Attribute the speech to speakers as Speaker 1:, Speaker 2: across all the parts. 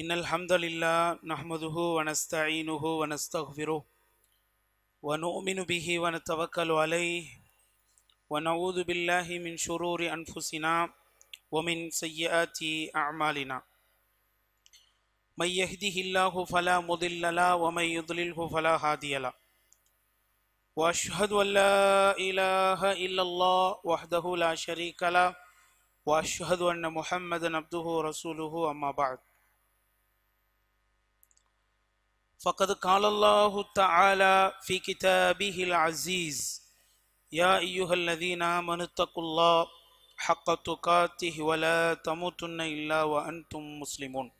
Speaker 1: إن الحمد لله نحمده ونستعينه ونستغفره ونؤمن به ونتوكل عليه ونعوذ بالله من شرور أنفسنا ومن سيئات أعمالنا من يهده الله فلا مضل له ومن يضلله فلا هادي له وأشهد أن لا إله إلا الله وحده لا شريك له وأشهد أن محمدا عبده ورسوله أما بعد فقد قال الله تعالى في كتابه العزيز يا أيها الذين آمنوا اتقوا الله حق تقاته ولا تموتن إلا وأنتم مسلمون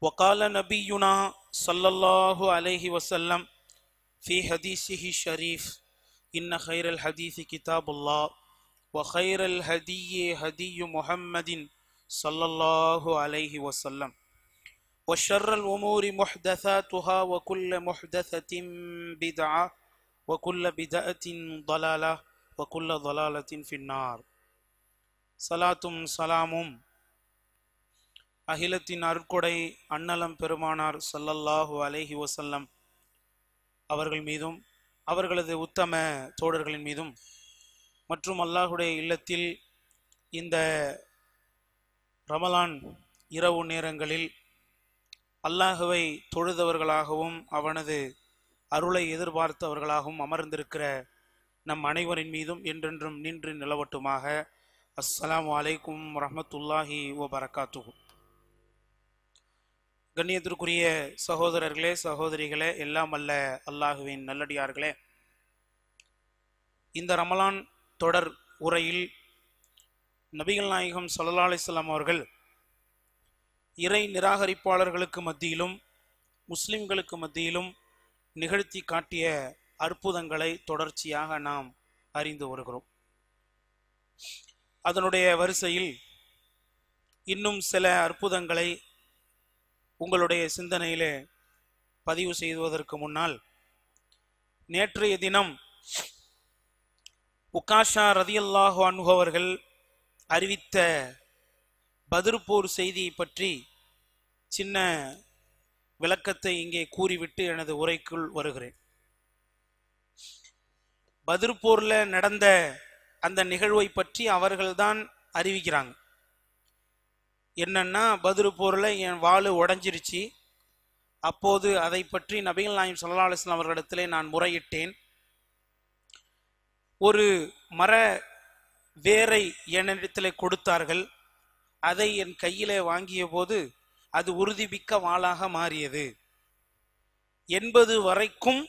Speaker 1: وقال نبينا صلى الله عليه وسلم في حديثه الشريف إن خير الحديث كتاب الله وخير الهدي هدي محمد صلى الله عليه وسلم وشر الأمور محدثاتها وكل محدثة بدعة وكل بدعة ضلالة وكل ضلالة في النار صلاة سلام அகிலத்தின் அருட்கொடை அன்னலம் பெருமானார் சல்லல்லாஹு அலேஹி வசல்லம் அவர்கள் மீதும் அவர்களது உத்தம தோழர்களின் மீதும் மற்றும் அல்லாஹுடைய இல்லத்தில் இந்த ரமலான் இரவு நேரங்களில் அல்லாஹுவை தொழுதவர்களாகவும் அவனது அருளை எதிர்பார்த்தவர்களாகவும் அமர்ந்திருக்கிற நம் அனைவரின் மீதும் என்றென்றும் நின்று நிலவட்டுமாக அஸ்லாம் வலைக்கும் ரஹமத்துல்லாஹி ஓ பரக்காத்து கண்ணியத்திற்குரிய சகோதரர்களே சகோதரிகளே எல்லாம் அல்ல அல்லாஹுவின் நல்லடியார்களே இந்த ரமலான் தொடர் உரையில் நபிகள் நாயகம் சல்லா அலிஸ்லாம் அவர்கள் இறை நிராகரிப்பாளர்களுக்கு மத்தியிலும் முஸ்லிம்களுக்கு மத்தியிலும் நிகழ்த்தி காட்டிய அற்புதங்களை தொடர்ச்சியாக நாம் அறிந்து வருகிறோம் அதனுடைய வரிசையில் இன்னும் சில அற்புதங்களை உங்களுடைய சிந்தனையிலே பதிவு செய்வதற்கு முன்னால் நேற்றைய தினம் உகாஷா ரதியல்லாஹு அனுபவர்கள் அறிவித்த பதிர்போர் செய்தியை பற்றி சின்ன விளக்கத்தை இங்கே கூறிவிட்டு எனது உரைக்குள் வருகிறேன் பதிர்போரில் நடந்த அந்த நிகழ்வை பற்றி அவர்கள்தான் அறிவிக்கிறாங்க என்னன்னா பதிர்போரில் என் வாழு உடஞ்சிருச்சு அப்போது அதை பற்றி நபிகள் நாயம் சல்லா அவர்களிடத்திலே நான் முறையிட்டேன் ஒரு மர வேரை என்னிடத்தில் கொடுத்தார்கள் அதை என் கையிலே வாங்கிய போது அது உறுதிமிக்க வாளாக மாறியது எண்பது வரைக்கும்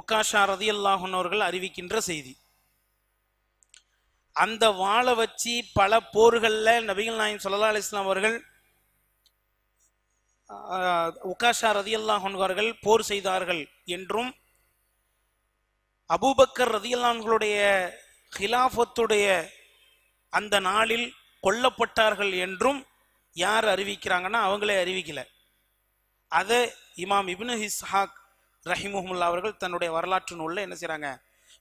Speaker 1: உக்காஷா ரதியல்லாஹன் அவர்கள் அறிவிக்கின்ற செய்தி அந்த வாழை வச்சு பல போர்களில் நபிகள் நாயம் சொல்லலா அலிஸ்லாம் அவர்கள் உக்காஷா ரதியல்லாஹன் அவர்கள் போர் செய்தார்கள் என்றும் அபூபக்கர் ரதியல்லான்களுடைய ஹிலாஃபத்துடைய அந்த நாளில் கொல்லப்பட்டார்கள் என்றும் யார் அறிவிக்கிறாங்கன்னா அவங்களே அறிவிக்கல அதை இமாம் இபின் ஹிஸ்ஹாக் ரஹிமுஹமுல்லா அவர்கள் தன்னுடைய வரலாற்று நூலில் என்ன செய்கிறாங்க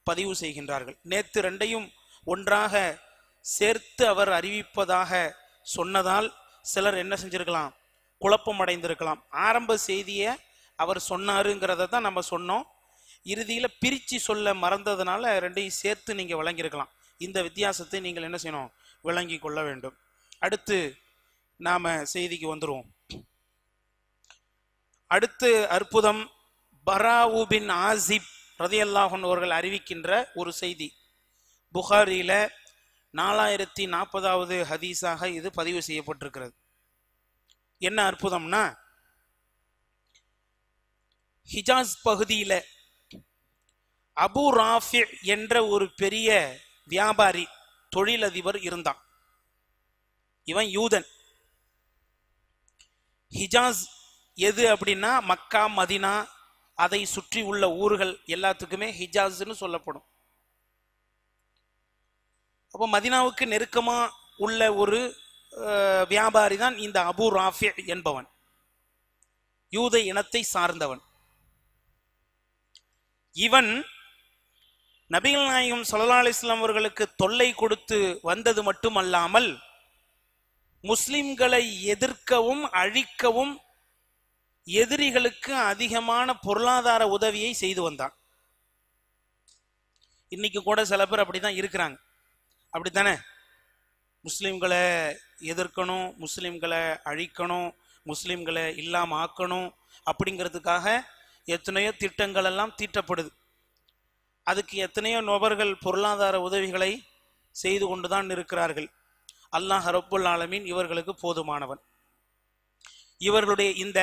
Speaker 1: பதிவு செய்கின்றார்கள் நேற்று ரெண்டையும் ஒன்றாக சேர்த்து அவர் அறிவிப்பதாக சொன்னதால் சிலர் என்ன செஞ்சிருக்கலாம் குழப்பம் அடைந்திருக்கலாம் ஆரம்ப செய்தியை அவர் சொன்னாருங்கிறத தான் நம்ம சொன்னோம் இறுதியில் பிரித்து சொல்ல மறந்ததுனால ரெண்டையும் சேர்த்து நீங்கள் வழங்கியிருக்கலாம் இந்த வித்தியாசத்தை நீங்கள் என்ன செய்யணும் விளங்கி கொள்ள வேண்டும் அடுத்து நாம் செய்திக்கு வந்துடுவோம் அடுத்து அற்புதம் பராவுபின் ஆசிப் ரதையல்லாஹன் அவர்கள் அறிவிக்கின்ற ஒரு செய்தி புகாரியில் நாலாயிரத்தி நாற்பதாவது ஹதீஸாக இது பதிவு செய்யப்பட்டிருக்கிறது என்ன அற்புதம்னா ஹிஜாஸ் பகுதியில் அபு ராஃபி என்ற ஒரு பெரிய வியாபாரி தொழிலதிபர் இருந்தான் இவன் யூதன் ஹிஜாஸ் எது அப்படின்னா மக்கா மதினா அதை சுற்றி உள்ள ஊர்கள் எல்லாத்துக்குமே ஹிஜாஸ்ன்னு சொல்லப்படும் அப்போ மதினாவுக்கு நெருக்கமாக உள்ள ஒரு வியாபாரி தான் இந்த அபு ராஃபி என்பவன் யூத இனத்தை சார்ந்தவன் இவன் நபிகள் நாயகம் சல்லா அலிஸ்லாம் அவர்களுக்கு தொல்லை கொடுத்து வந்தது மட்டுமல்லாமல் முஸ்லிம்களை எதிர்க்கவும் அழிக்கவும் எதிரிகளுக்கு அதிகமான பொருளாதார உதவியை செய்து வந்தான் இன்னைக்கு கூட சில பேர் அப்படிதான் இருக்கிறாங்க அப்படித்தானே முஸ்லிம்களை எதிர்க்கணும் முஸ்லிம்களை அழிக்கணும் முஸ்லிம்களை இல்லாம ஆக்கணும் அப்படிங்கிறதுக்காக எத்தனையோ திட்டங்கள் எல்லாம் தீட்டப்படுது அதுக்கு எத்தனையோ நபர்கள் பொருளாதார உதவிகளை செய்து கொண்டுதான் இருக்கிறார்கள் அல்லாஹ் ரப்புல் ஆலமின் இவர்களுக்கு போதுமானவன் இவர்களுடைய இந்த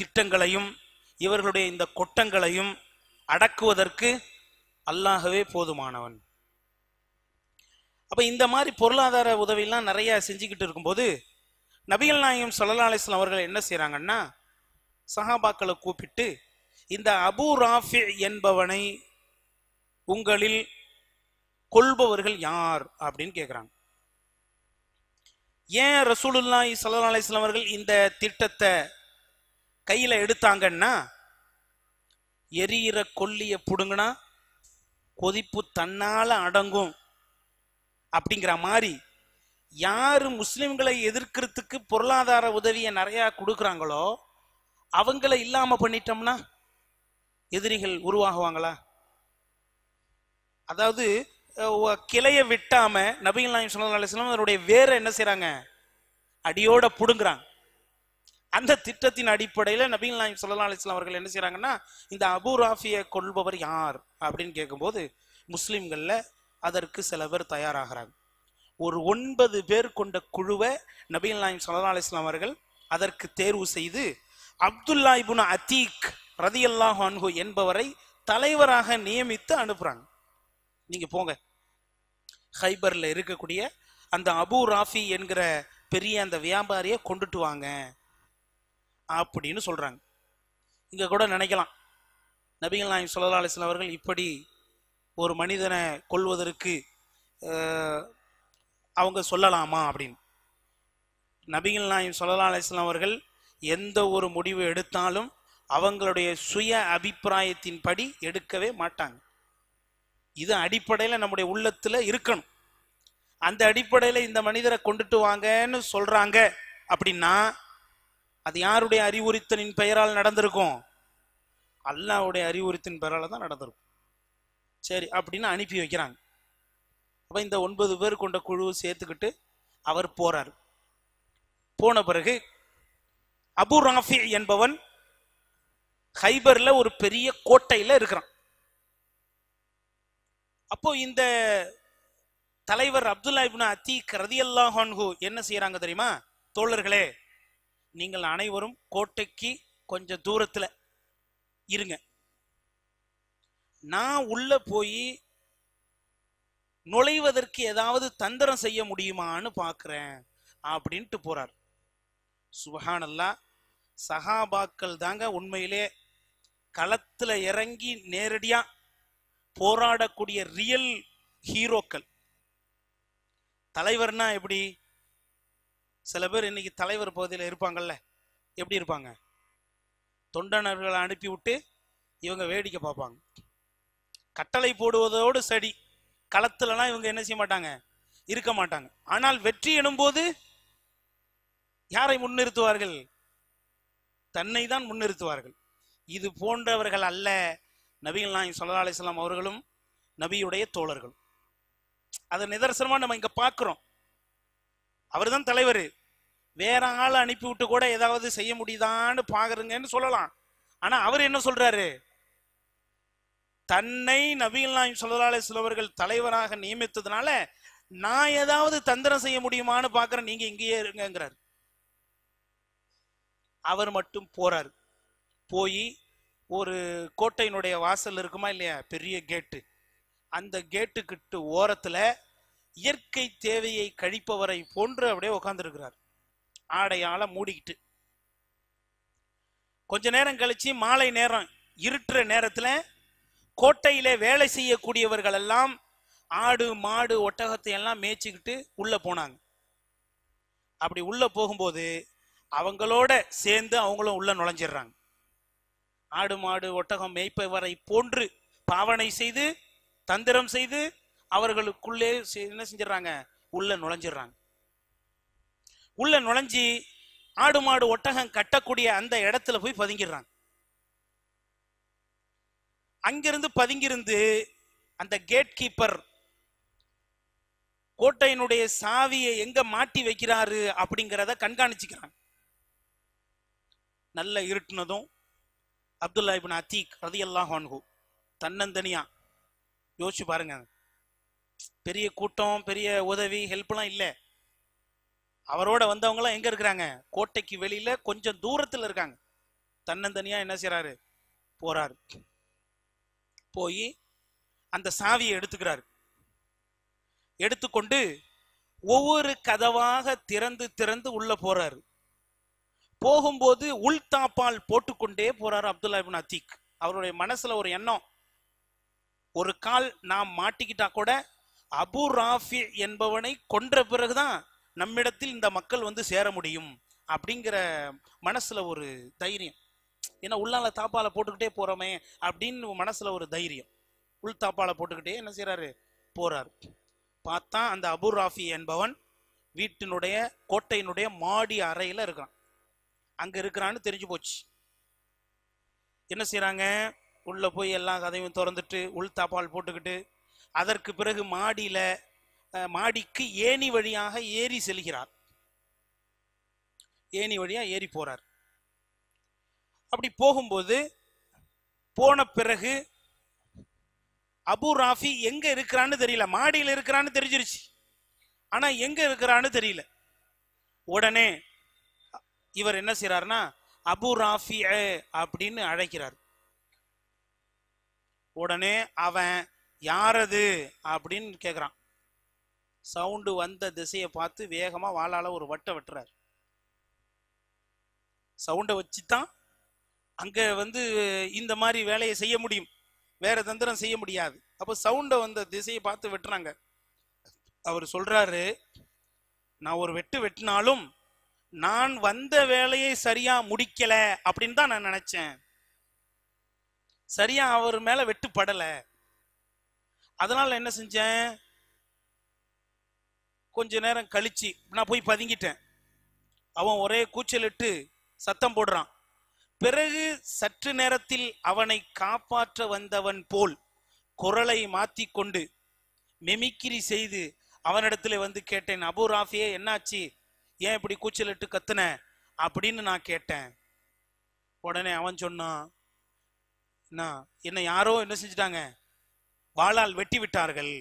Speaker 1: திட்டங்களையும் இவர்களுடைய இந்த கொட்டங்களையும் அடக்குவதற்கு அல்லாஹவே போதுமானவன் அப்போ இந்த மாதிரி பொருளாதார உதவியெல்லாம் நிறைய செஞ்சுக்கிட்டு இருக்கும்போது நபிகள் நாயகம் சல்லா அவர்கள் என்ன செய்கிறாங்கன்னா சஹாபாக்களை கூப்பிட்டு இந்த அபு ராஃபி என்பவனை உங்களில் கொள்பவர்கள் யார் அப்படின்னு கேட்குறாங்க ஏன் ரசூலுல்லா சல்லா அலிஸ்லாம் அவர்கள் இந்த திட்டத்தை கையில் எடுத்தாங்கன்னா எரியிற கொல்லிய புடுங்கினா கொதிப்பு தன்னால் அடங்கும் அப்படிங்கிற மாதிரி யார் முஸ்லிம்களை எதிர்க்கிறதுக்கு பொருளாதார உதவியை நிறையா கொடுக்குறாங்களோ அவங்கள இல்லாமல் பண்ணிட்டோம்னா எதிரிகள் உருவாகுவாங்களா அதாவது கிளைய விட்டாம நபிகள் நாயம் சொல்லலாம் அலிஸ்லாம் அதனுடைய வேற என்ன செய்யறாங்க அடியோட புடுங்குறாங்க அந்த திட்டத்தின் அடிப்படையில் நபீன் நாயம் சொல்லலாம் அலிஸ்லாம் அவர்கள் என்ன செய்யறாங்கன்னா இந்த அபு கொள்பவர் யார் அப்படின்னு கேட்கும்போது முஸ்லிம்கள்ல அதற்கு சில பேர் தயாராகிறாங்க ஒரு ஒன்பது பேர் கொண்ட குழுவை நபீன் நாயம் சொல்லலாம் அலிஸ்லாம் அவர்கள் அதற்கு தேர்வு செய்து அப்துல்லா இபுன் அத்தீக் ரதியல்லாஹ் அன்ஹு என்பவரை தலைவராக நியமித்து அனுப்புறாங்க நீங்கள் போங்க ஹைபரில் இருக்கக்கூடிய அந்த அபு ராஃபி என்கிற பெரிய அந்த வியாபாரியை கொண்டுட்டு வாங்க அப்படின்னு சொல்கிறாங்க இங்கே கூட நினைக்கலாம் நபிகள் நாயம் சொல்லலா அலிஸ்லாம் அவர்கள் இப்படி ஒரு மனிதனை கொள்வதற்கு அவங்க சொல்லலாமா அப்படின்னு நபிகள் நாயம் சொல்லலா அலிஸ்லாம் அவர்கள் எந்த ஒரு முடிவு எடுத்தாலும் அவங்களுடைய சுய அபிப்பிராயத்தின்படி எடுக்கவே மாட்டாங்க இது அடிப்படையில் நம்முடைய உள்ளத்தில் இருக்கணும் அந்த அடிப்படையில் இந்த மனிதரை கொண்டுட்டு வாங்கன்னு சொல்றாங்க அப்படின்னா அது யாருடைய அறிவுறுத்தலின் பெயரால் நடந்திருக்கும் அல்லாவுடைய அறிவுறுத்தின் பெயரால் தான் நடந்திருக்கும் சரி அப்படின்னு அனுப்பி வைக்கிறாங்க அப்போ இந்த ஒன்பது பேர் கொண்ட குழுவை சேர்த்துக்கிட்டு அவர் போறார் போன பிறகு அபு ராஃபி என்பவன் ஹைபரில் ஒரு பெரிய கோட்டையில் இருக்கிறான் அப்போ இந்த தலைவர் அப்துல்லா இப்னா அத்தீக் ஹான்ஹு என்ன செய்யறாங்க தெரியுமா தோழர்களே நீங்கள் அனைவரும் கோட்டைக்கு கொஞ்சம் தூரத்துல இருங்க நான் உள்ள போய் நுழைவதற்கு ஏதாவது தந்திரம் செய்ய முடியுமான்னு பார்க்குறேன் அப்படின்ட்டு போறார் சுபஹானல்லா சஹாபாக்கள் தாங்க உண்மையிலே களத்துல இறங்கி நேரடியாக போராடக்கூடிய ரியல் ஹீரோக்கள் தலைவர்னா எப்படி சில பேர் இன்னைக்கு தலைவர் பகுதியில் இருப்பாங்கல்ல எப்படி இருப்பாங்க தொண்டனர்களை அனுப்பி விட்டு இவங்க வேடிக்கை பார்ப்பாங்க கட்டளை போடுவதோடு சரி களத்துலலாம் இவங்க என்ன செய்ய மாட்டாங்க இருக்க மாட்டாங்க ஆனால் வெற்றி எனும்போது யாரை முன்னிறுத்துவார்கள் தன்னை தான் முன்னிறுத்துவார்கள் இது போன்றவர்கள் அல்ல நபிகள் நாயம் சல்லா அலிஸ்லாம் அவர்களும் நபியுடைய தோழர்கள் அதை நிதர்சனமாக நம்ம இங்கே பார்க்குறோம் அவர் தான் தலைவர் வேற ஆள் அனுப்பி விட்டு கூட ஏதாவது செய்ய முடியுதான்னு பார்க்குறங்கன்னு சொல்லலாம் ஆனால் அவர் என்ன சொல்கிறாரு தன்னை நபிகள் நாயம் சொல்லலாலே சிலவர்கள் தலைவராக நியமித்ததுனால நான் ஏதாவது தந்திரம் செய்ய முடியுமான்னு பார்க்குறேன் நீங்கள் இங்கேயே இருங்கிறார் அவர் மட்டும் போறாரு போய் ஒரு கோட்டையினுடைய வாசல் இருக்குமா இல்லையா பெரிய கேட்டு அந்த கேட்டுக்கிட்டு ஓரத்தில் இயற்கை தேவையை கழிப்பவரை போன்று அப்படியே உட்காந்துருக்கிறார் ஆடையால மூடிக்கிட்டு கொஞ்ச நேரம் கழிச்சு மாலை நேரம் இருட்டுற நேரத்தில் கோட்டையில வேலை செய்யக்கூடியவர்கள் எல்லாம் ஆடு மாடு ஒட்டகத்தை எல்லாம் மேய்ச்சிக்கிட்டு உள்ள போனாங்க அப்படி உள்ள போகும்போது அவங்களோட சேர்ந்து அவங்களும் உள்ள நுழைஞ்சிடுறாங்க ஆடு மாடு ஒட்டகம் மேய்ப்பவரை போன்று பாவனை செய்து தந்திரம் செய்து அவர்களுக்குள்ளே என்ன செஞ்சிடறாங்க உள்ள நுழைஞ்சிடுறாங்க உள்ள நுழைஞ்சி ஆடு மாடு ஒட்டகம் கட்டக்கூடிய அந்த இடத்துல போய் பதுங்கிடுறாங்க அங்கிருந்து பதுங்கிருந்து அந்த கேட் கீப்பர் கோட்டையினுடைய சாவியை எங்க மாட்டி வைக்கிறாரு அப்படிங்கிறத கண்காணிச்சுக்கிறாங்க நல்ல இருட்டுனதும் அப்துல்லா இபின் அத்தீக் ரதி எல்லாம் ஹான்ஹூ தன்னந்தனியா யோசிச்சு பாருங்க பெரிய கூட்டம் பெரிய உதவி ஹெல்ப்லாம் இல்லை அவரோட வந்தவங்களாம் எங்க இருக்கிறாங்க கோட்டைக்கு வெளியில கொஞ்சம் தூரத்தில் இருக்காங்க தன்னந்தனியா என்ன செய்யறாரு போறாரு போய் அந்த சாவியை எடுத்துக்கிறாரு எடுத்துக்கொண்டு ஒவ்வொரு கதவாக திறந்து திறந்து உள்ள போறாரு போகும்போது உள்தாப்பால் போட்டுக்கொண்டே போறாரு அப்துல்லா இபின் அத்தீக் அவருடைய மனசுல ஒரு எண்ணம் ஒரு கால் நாம் மாட்டிக்கிட்டா கூட அபு ராஃபி என்பவனை கொன்ற பிறகுதான் நம்மிடத்தில் இந்த மக்கள் வந்து சேர முடியும் அப்படிங்கிற மனசுல ஒரு தைரியம் ஏன்னா உள்ளால தாப்பால போட்டுக்கிட்டே போறோமே அப்படின்னு மனசுல ஒரு தைரியம் உள் தாப்பால போட்டுக்கிட்டே என்ன செய்யறாரு போறாரு பார்த்தா அந்த அபு ராஃபி என்பவன் வீட்டினுடைய கோட்டையினுடைய மாடி அறையில இருக்கான் அங்கே இருக்கிறான்னு தெரிஞ்சு போச்சு என்ன செய்கிறாங்க உள்ளே போய் எல்லா கதையும் திறந்துட்டு உள் தாப்பால் போட்டுக்கிட்டு அதற்கு பிறகு மாடியில் மாடிக்கு ஏணி வழியாக ஏறி செல்கிறார் ஏணி வழியாக ஏறி போகிறார் அப்படி போகும்போது போன பிறகு அபு ராஃபி எங்கே இருக்கிறான்னு தெரியல மாடியில் இருக்கிறான்னு தெரிஞ்சிருச்சு ஆனால் எங்கே இருக்கிறான்னு தெரியல உடனே இவர் என்ன செய்யறார்னா அபு ராஃபி அப்படின்னு அழைக்கிறார் உடனே அவன் யாரது அப்படின்னு கேக்குறான் சவுண்டு வந்த திசையை பார்த்து வேகமா வாழால ஒரு வட்டை வெட்டுறார் சவுண்டை வச்சு தான் வந்து இந்த மாதிரி வேலையை செய்ய முடியும் வேற தந்திரம் செய்ய முடியாது அப்போ சவுண்டை வந்த திசையை பார்த்து வெட்டுறாங்க அவர் சொல்றாரு நான் ஒரு வெட்டு வெட்டினாலும் நான் வந்த வேலையை சரியா முடிக்கல அப்படின்னு தான் நான் நினைச்சேன் சரியா அவர் மேல வெட்டுப்படல அதனால என்ன செஞ்சேன் கொஞ்ச நேரம் கழிச்சு நான் போய் பதுங்கிட்டேன் அவன் ஒரே கூச்சல் இட்டு சத்தம் போடுறான் பிறகு சற்று நேரத்தில் அவனை காப்பாற்ற வந்தவன் போல் குரலை மாத்தி கொண்டு மெமிக்கிரி செய்து அவனிடத்துல வந்து கேட்டேன் அபு ராஃபியே என்னாச்சு ஏன் இப்படி கூச்சலிட்டு கத்துன அப்படின்னு நான் கேட்டேன் உடனே அவன் சொன்னான் என்ன என்னை யாரோ என்ன செஞ்சிட்டாங்க வாளால் வெட்டி விட்டார்கள்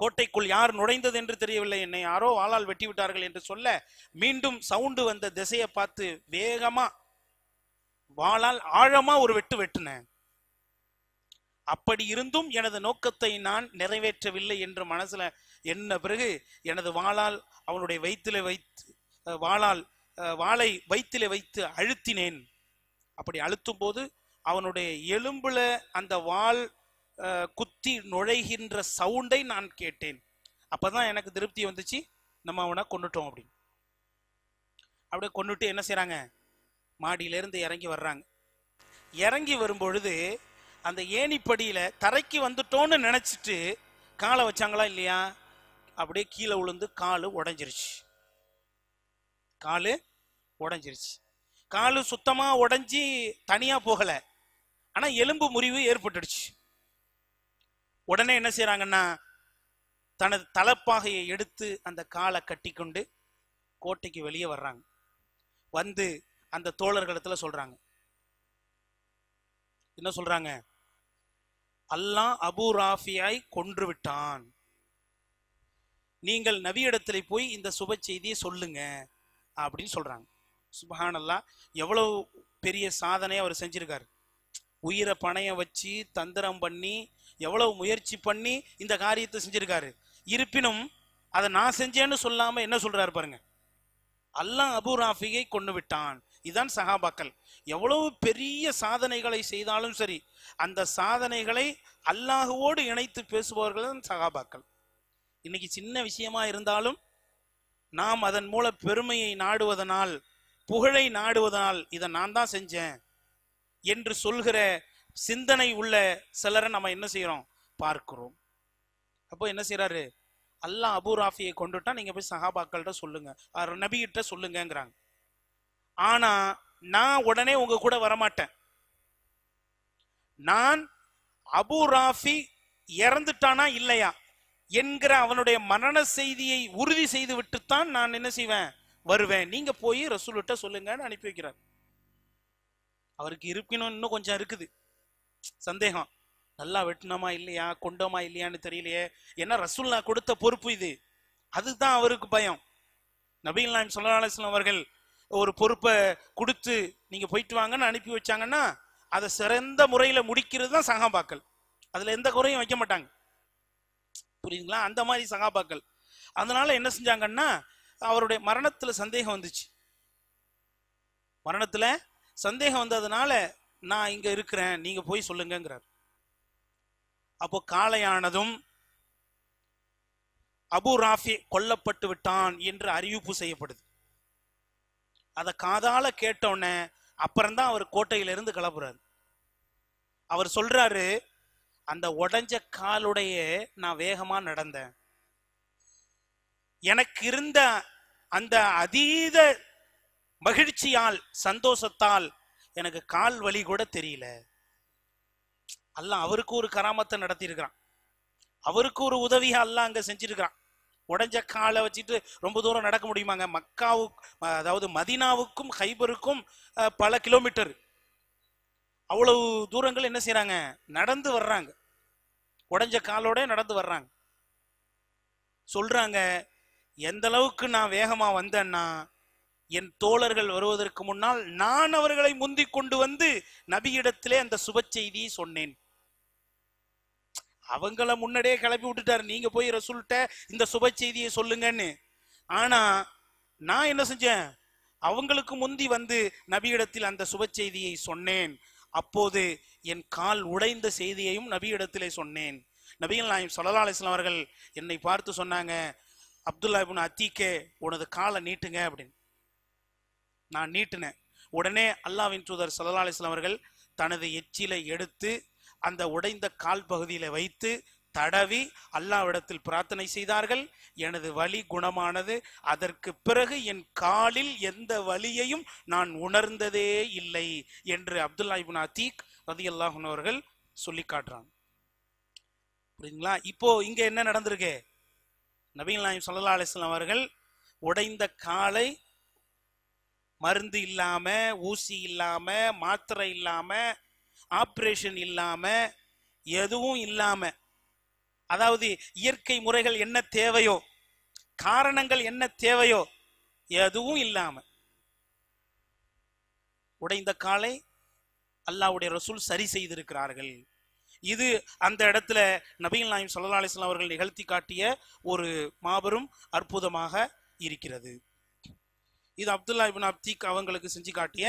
Speaker 1: கோட்டைக்குள் யார் நுழைந்தது என்று தெரியவில்லை என்னை யாரோ வாளால் வெட்டி விட்டார்கள் என்று சொல்ல மீண்டும் சவுண்டு வந்த திசையை பார்த்து வேகமா வாளால் ஆழமா ஒரு வெட்டு வெட்டினேன் அப்படி இருந்தும் எனது நோக்கத்தை நான் நிறைவேற்றவில்லை என்று மனசுல என்ன பிறகு எனது வாளால் அவனுடைய வயிற்றில் வைத்து வாளால் வாளை வயிற்றில் வைத்து அழுத்தினேன் அப்படி அழுத்தும் போது அவனுடைய எலும்புல அந்த வாள் குத்தி நுழைகின்ற சவுண்டை நான் கேட்டேன் அப்பதான் எனக்கு திருப்தி வந்துச்சு நம்ம அவனை கொண்டுட்டோம் அப்படின்னு அப்படியே கொண்டுட்டு என்ன செய்யறாங்க மாடியிலேருந்து இறங்கி வர்றாங்க இறங்கி வரும்பொழுது அந்த ஏணிப்படியில் தரைக்கு வந்துட்டோன்னு நினைச்சிட்டு காலை வச்சாங்களா இல்லையா அப்படியே கீழே விழுந்து காலு உடஞ்சிருச்சு காலு உடஞ்சிருச்சு காலு சுத்தமாக உடஞ்சி தனியாக போகலை ஆனால் எலும்பு முறிவு ஏற்பட்டுடுச்சு உடனே என்ன செய்கிறாங்கன்னா தனது தலைப்பாகையை எடுத்து அந்த காலை கட்டி கொண்டு கோட்டைக்கு வெளியே வர்றாங்க வந்து அந்த தோழர்களிடத்துல சொல்றாங்க என்ன சொல்றாங்க அல்லாஹ் அபு ராஃபியாய் கொன்று விட்டான் நீங்கள் நவியிடத்தில் போய் இந்த சுப செய்தியை சொல்லுங்க அப்படின்னு சொல்றாங்க சுபஹானல்லா எவ்வளவு பெரிய சாதனையை அவர் செஞ்சிருக்காரு உயிரை பணைய வச்சு தந்திரம் பண்ணி எவ்வளவு முயற்சி பண்ணி இந்த காரியத்தை செஞ்சிருக்காரு இருப்பினும் அதை நான் செஞ்சேன்னு சொல்லாம என்ன சொல்றாரு பாருங்க அல்லாஹ் அபு ராஃபியை கொண்டு விட்டான் இதுதான் சஹாபாக்கள் எவ்வளவு பெரிய சாதனைகளை செய்தாலும் சரி அந்த சாதனைகளை அல்லாஹுவோடு இணைத்து பேசுபவர்கள் தான் சகாபாக்கள் இன்னைக்கு சின்ன விஷயமா இருந்தாலும் நாம் அதன் மூல பெருமையை நாடுவதனால் புகழை நாடுவதனால் இதை நான் தான் செஞ்சேன் என்று சொல்கிற சிந்தனை உள்ள சிலரை நம்ம என்ன செய்யறோம் பார்க்கிறோம் அப்போ என்ன செய்யறாரு அல்லாஹ் அபு ராஃபியை கொண்டுட்டா நீங்க போய் சஹாபாக்கள்கிட்ட சொல்லுங்க நபிகிட்ட சொல்லுங்கிறாங்க ஆனா நான் உடனே உங்க கூட வரமாட்டேன் நான் அபு ராஃபி இறந்துட்டானா இல்லையா என்கிற அவனுடைய மரண செய்தியை உறுதி செய்து விட்டுத்தான் நான் என்ன செய்வேன் வருவேன் நீங்க போய் விட்ட சொல்லுங்கன்னு அனுப்பி வைக்கிறார் அவருக்கு இருப்பினும் இன்னும் கொஞ்சம் இருக்குது சந்தேகம் நல்லா வெட்டினோமா இல்லையா கொண்டோமா இல்லையான்னு தெரியலையே ஏன்னா ரசூல்லா கொடுத்த பொறுப்பு இது அதுதான் அவருக்கு பயம் நபீல் நாயம் சொல்லலாம் அவர்கள் ஒரு பொறுப்பை கொடுத்து நீங்க போயிட்டு வாங்கன்னு அனுப்பி வச்சாங்கன்னா அதை சிறந்த முறையில் முடிக்கிறது தான் சகாபாக்கள் அதுல எந்த குறையும் வைக்க மாட்டாங்க புரியுதுங்களா அந்த மாதிரி சகாபாக்கள் அதனால என்ன செஞ்சாங்கன்னா அவருடைய மரணத்துல சந்தேகம் வந்துச்சு மரணத்துல சந்தேகம் வந்ததுனால நான் இங்க இருக்கிறேன் நீங்க போய் சொல்லுங்கிறார் அப்போ காளையானதும் அபு ராஃபி கொல்லப்பட்டு விட்டான் என்று அறிவிப்பு செய்யப்படுது அதை காதால கேட்டோடனே அப்புறம்தான் அவர் கோட்டையிலிருந்து கிளப்புறாரு அவர் சொல்றாரு அந்த உடஞ்ச காலுடைய நான் வேகமா நடந்தேன் எனக்கு இருந்த அந்த அதீத மகிழ்ச்சியால் சந்தோஷத்தால் எனக்கு கால் வழி கூட தெரியல அல்ல அவருக்கு ஒரு கராமத்தை நடத்தியிருக்கிறான் அவருக்கு ஒரு உதவியை அல்ல அங்க செஞ்சிருக்கிறான் உடஞ்ச காலை வச்சுட்டு ரொம்ப தூரம் நடக்க முடியுமாங்க மக்காவுக்கு அதாவது மதினாவுக்கும் ஹைபருக்கும் பல கிலோமீட்டர் அவ்வளவு தூரங்கள் என்ன செய்யறாங்க நடந்து வர்றாங்க உடஞ்ச காலோட நடந்து வர்றாங்க சொல்றாங்க எந்த அளவுக்கு நான் வேகமா வந்தேன்னா என் தோழர்கள் வருவதற்கு முன்னால் நான் அவர்களை முந்தி கொண்டு வந்து நபியிடத்திலே அந்த சுப செய்தியை சொன்னேன் அவங்கள முன்னாடியே கிளப்பி விட்டுட்டாரு நீங்க போய் ரசூல்கிட்ட இந்த சுப செய்தியை சொல்லுங்கன்னு ஆனா நான் என்ன செஞ்சேன் அவங்களுக்கு முந்தி வந்து நபியிடத்தில் அந்த சுப செய்தியை சொன்னேன் அப்போது என் கால் உடைந்த செய்தியையும் நபியிடத்திலே சொன்னேன் நபிகள் நாயம் சொல்லலா அலிஸ்லாம் அவர்கள் என்னை பார்த்து சொன்னாங்க அப்துல்லா இபின் அத்தீக்கே உனது காலை நீட்டுங்க அப்படின்னு நான் நீட்டினேன் உடனே அல்லாவின் தூதர் சொல்லலா அலிஸ்லாம் அவர்கள் தனது எச்சிலை எடுத்து அந்த உடைந்த கால் பகுதியில் வைத்து தடவி அல்லாவிடத்தில் பிரார்த்தனை செய்தார்கள் எனது வலி குணமானது அதற்கு பிறகு என் காலில் எந்த வலியையும் நான் உணர்ந்ததே இல்லை என்று அப்துல்லா இபுனா தீக் ரதி சொல்லி காட்டுறாங்க புரியுதுங்களா இப்போ இங்க என்ன நடந்திருக்கு நபீல் நாயம் சல்லா அலிஸ்லாம் அவர்கள் உடைந்த காலை மருந்து இல்லாம ஊசி இல்லாம மாத்திரை இல்லாம ஆப்ரேஷன் இல்லாம எதுவும் இல்லாமல் அதாவது இயற்கை முறைகள் என்ன தேவையோ காரணங்கள் என்ன தேவையோ எதுவும் இல்லாம உடைந்த காலை அல்லாவுடைய ரசூல் சரி செய்திருக்கிறார்கள் இது அந்த இடத்துல நபீல் நாயம் சல்லா அலிஸ்லாம் அவர்கள் நிகழ்த்தி காட்டிய ஒரு மாபெரும் அற்புதமாக இருக்கிறது இது அப்துல்லா இபின் அப்தீக் அவங்களுக்கு செஞ்சு காட்டிய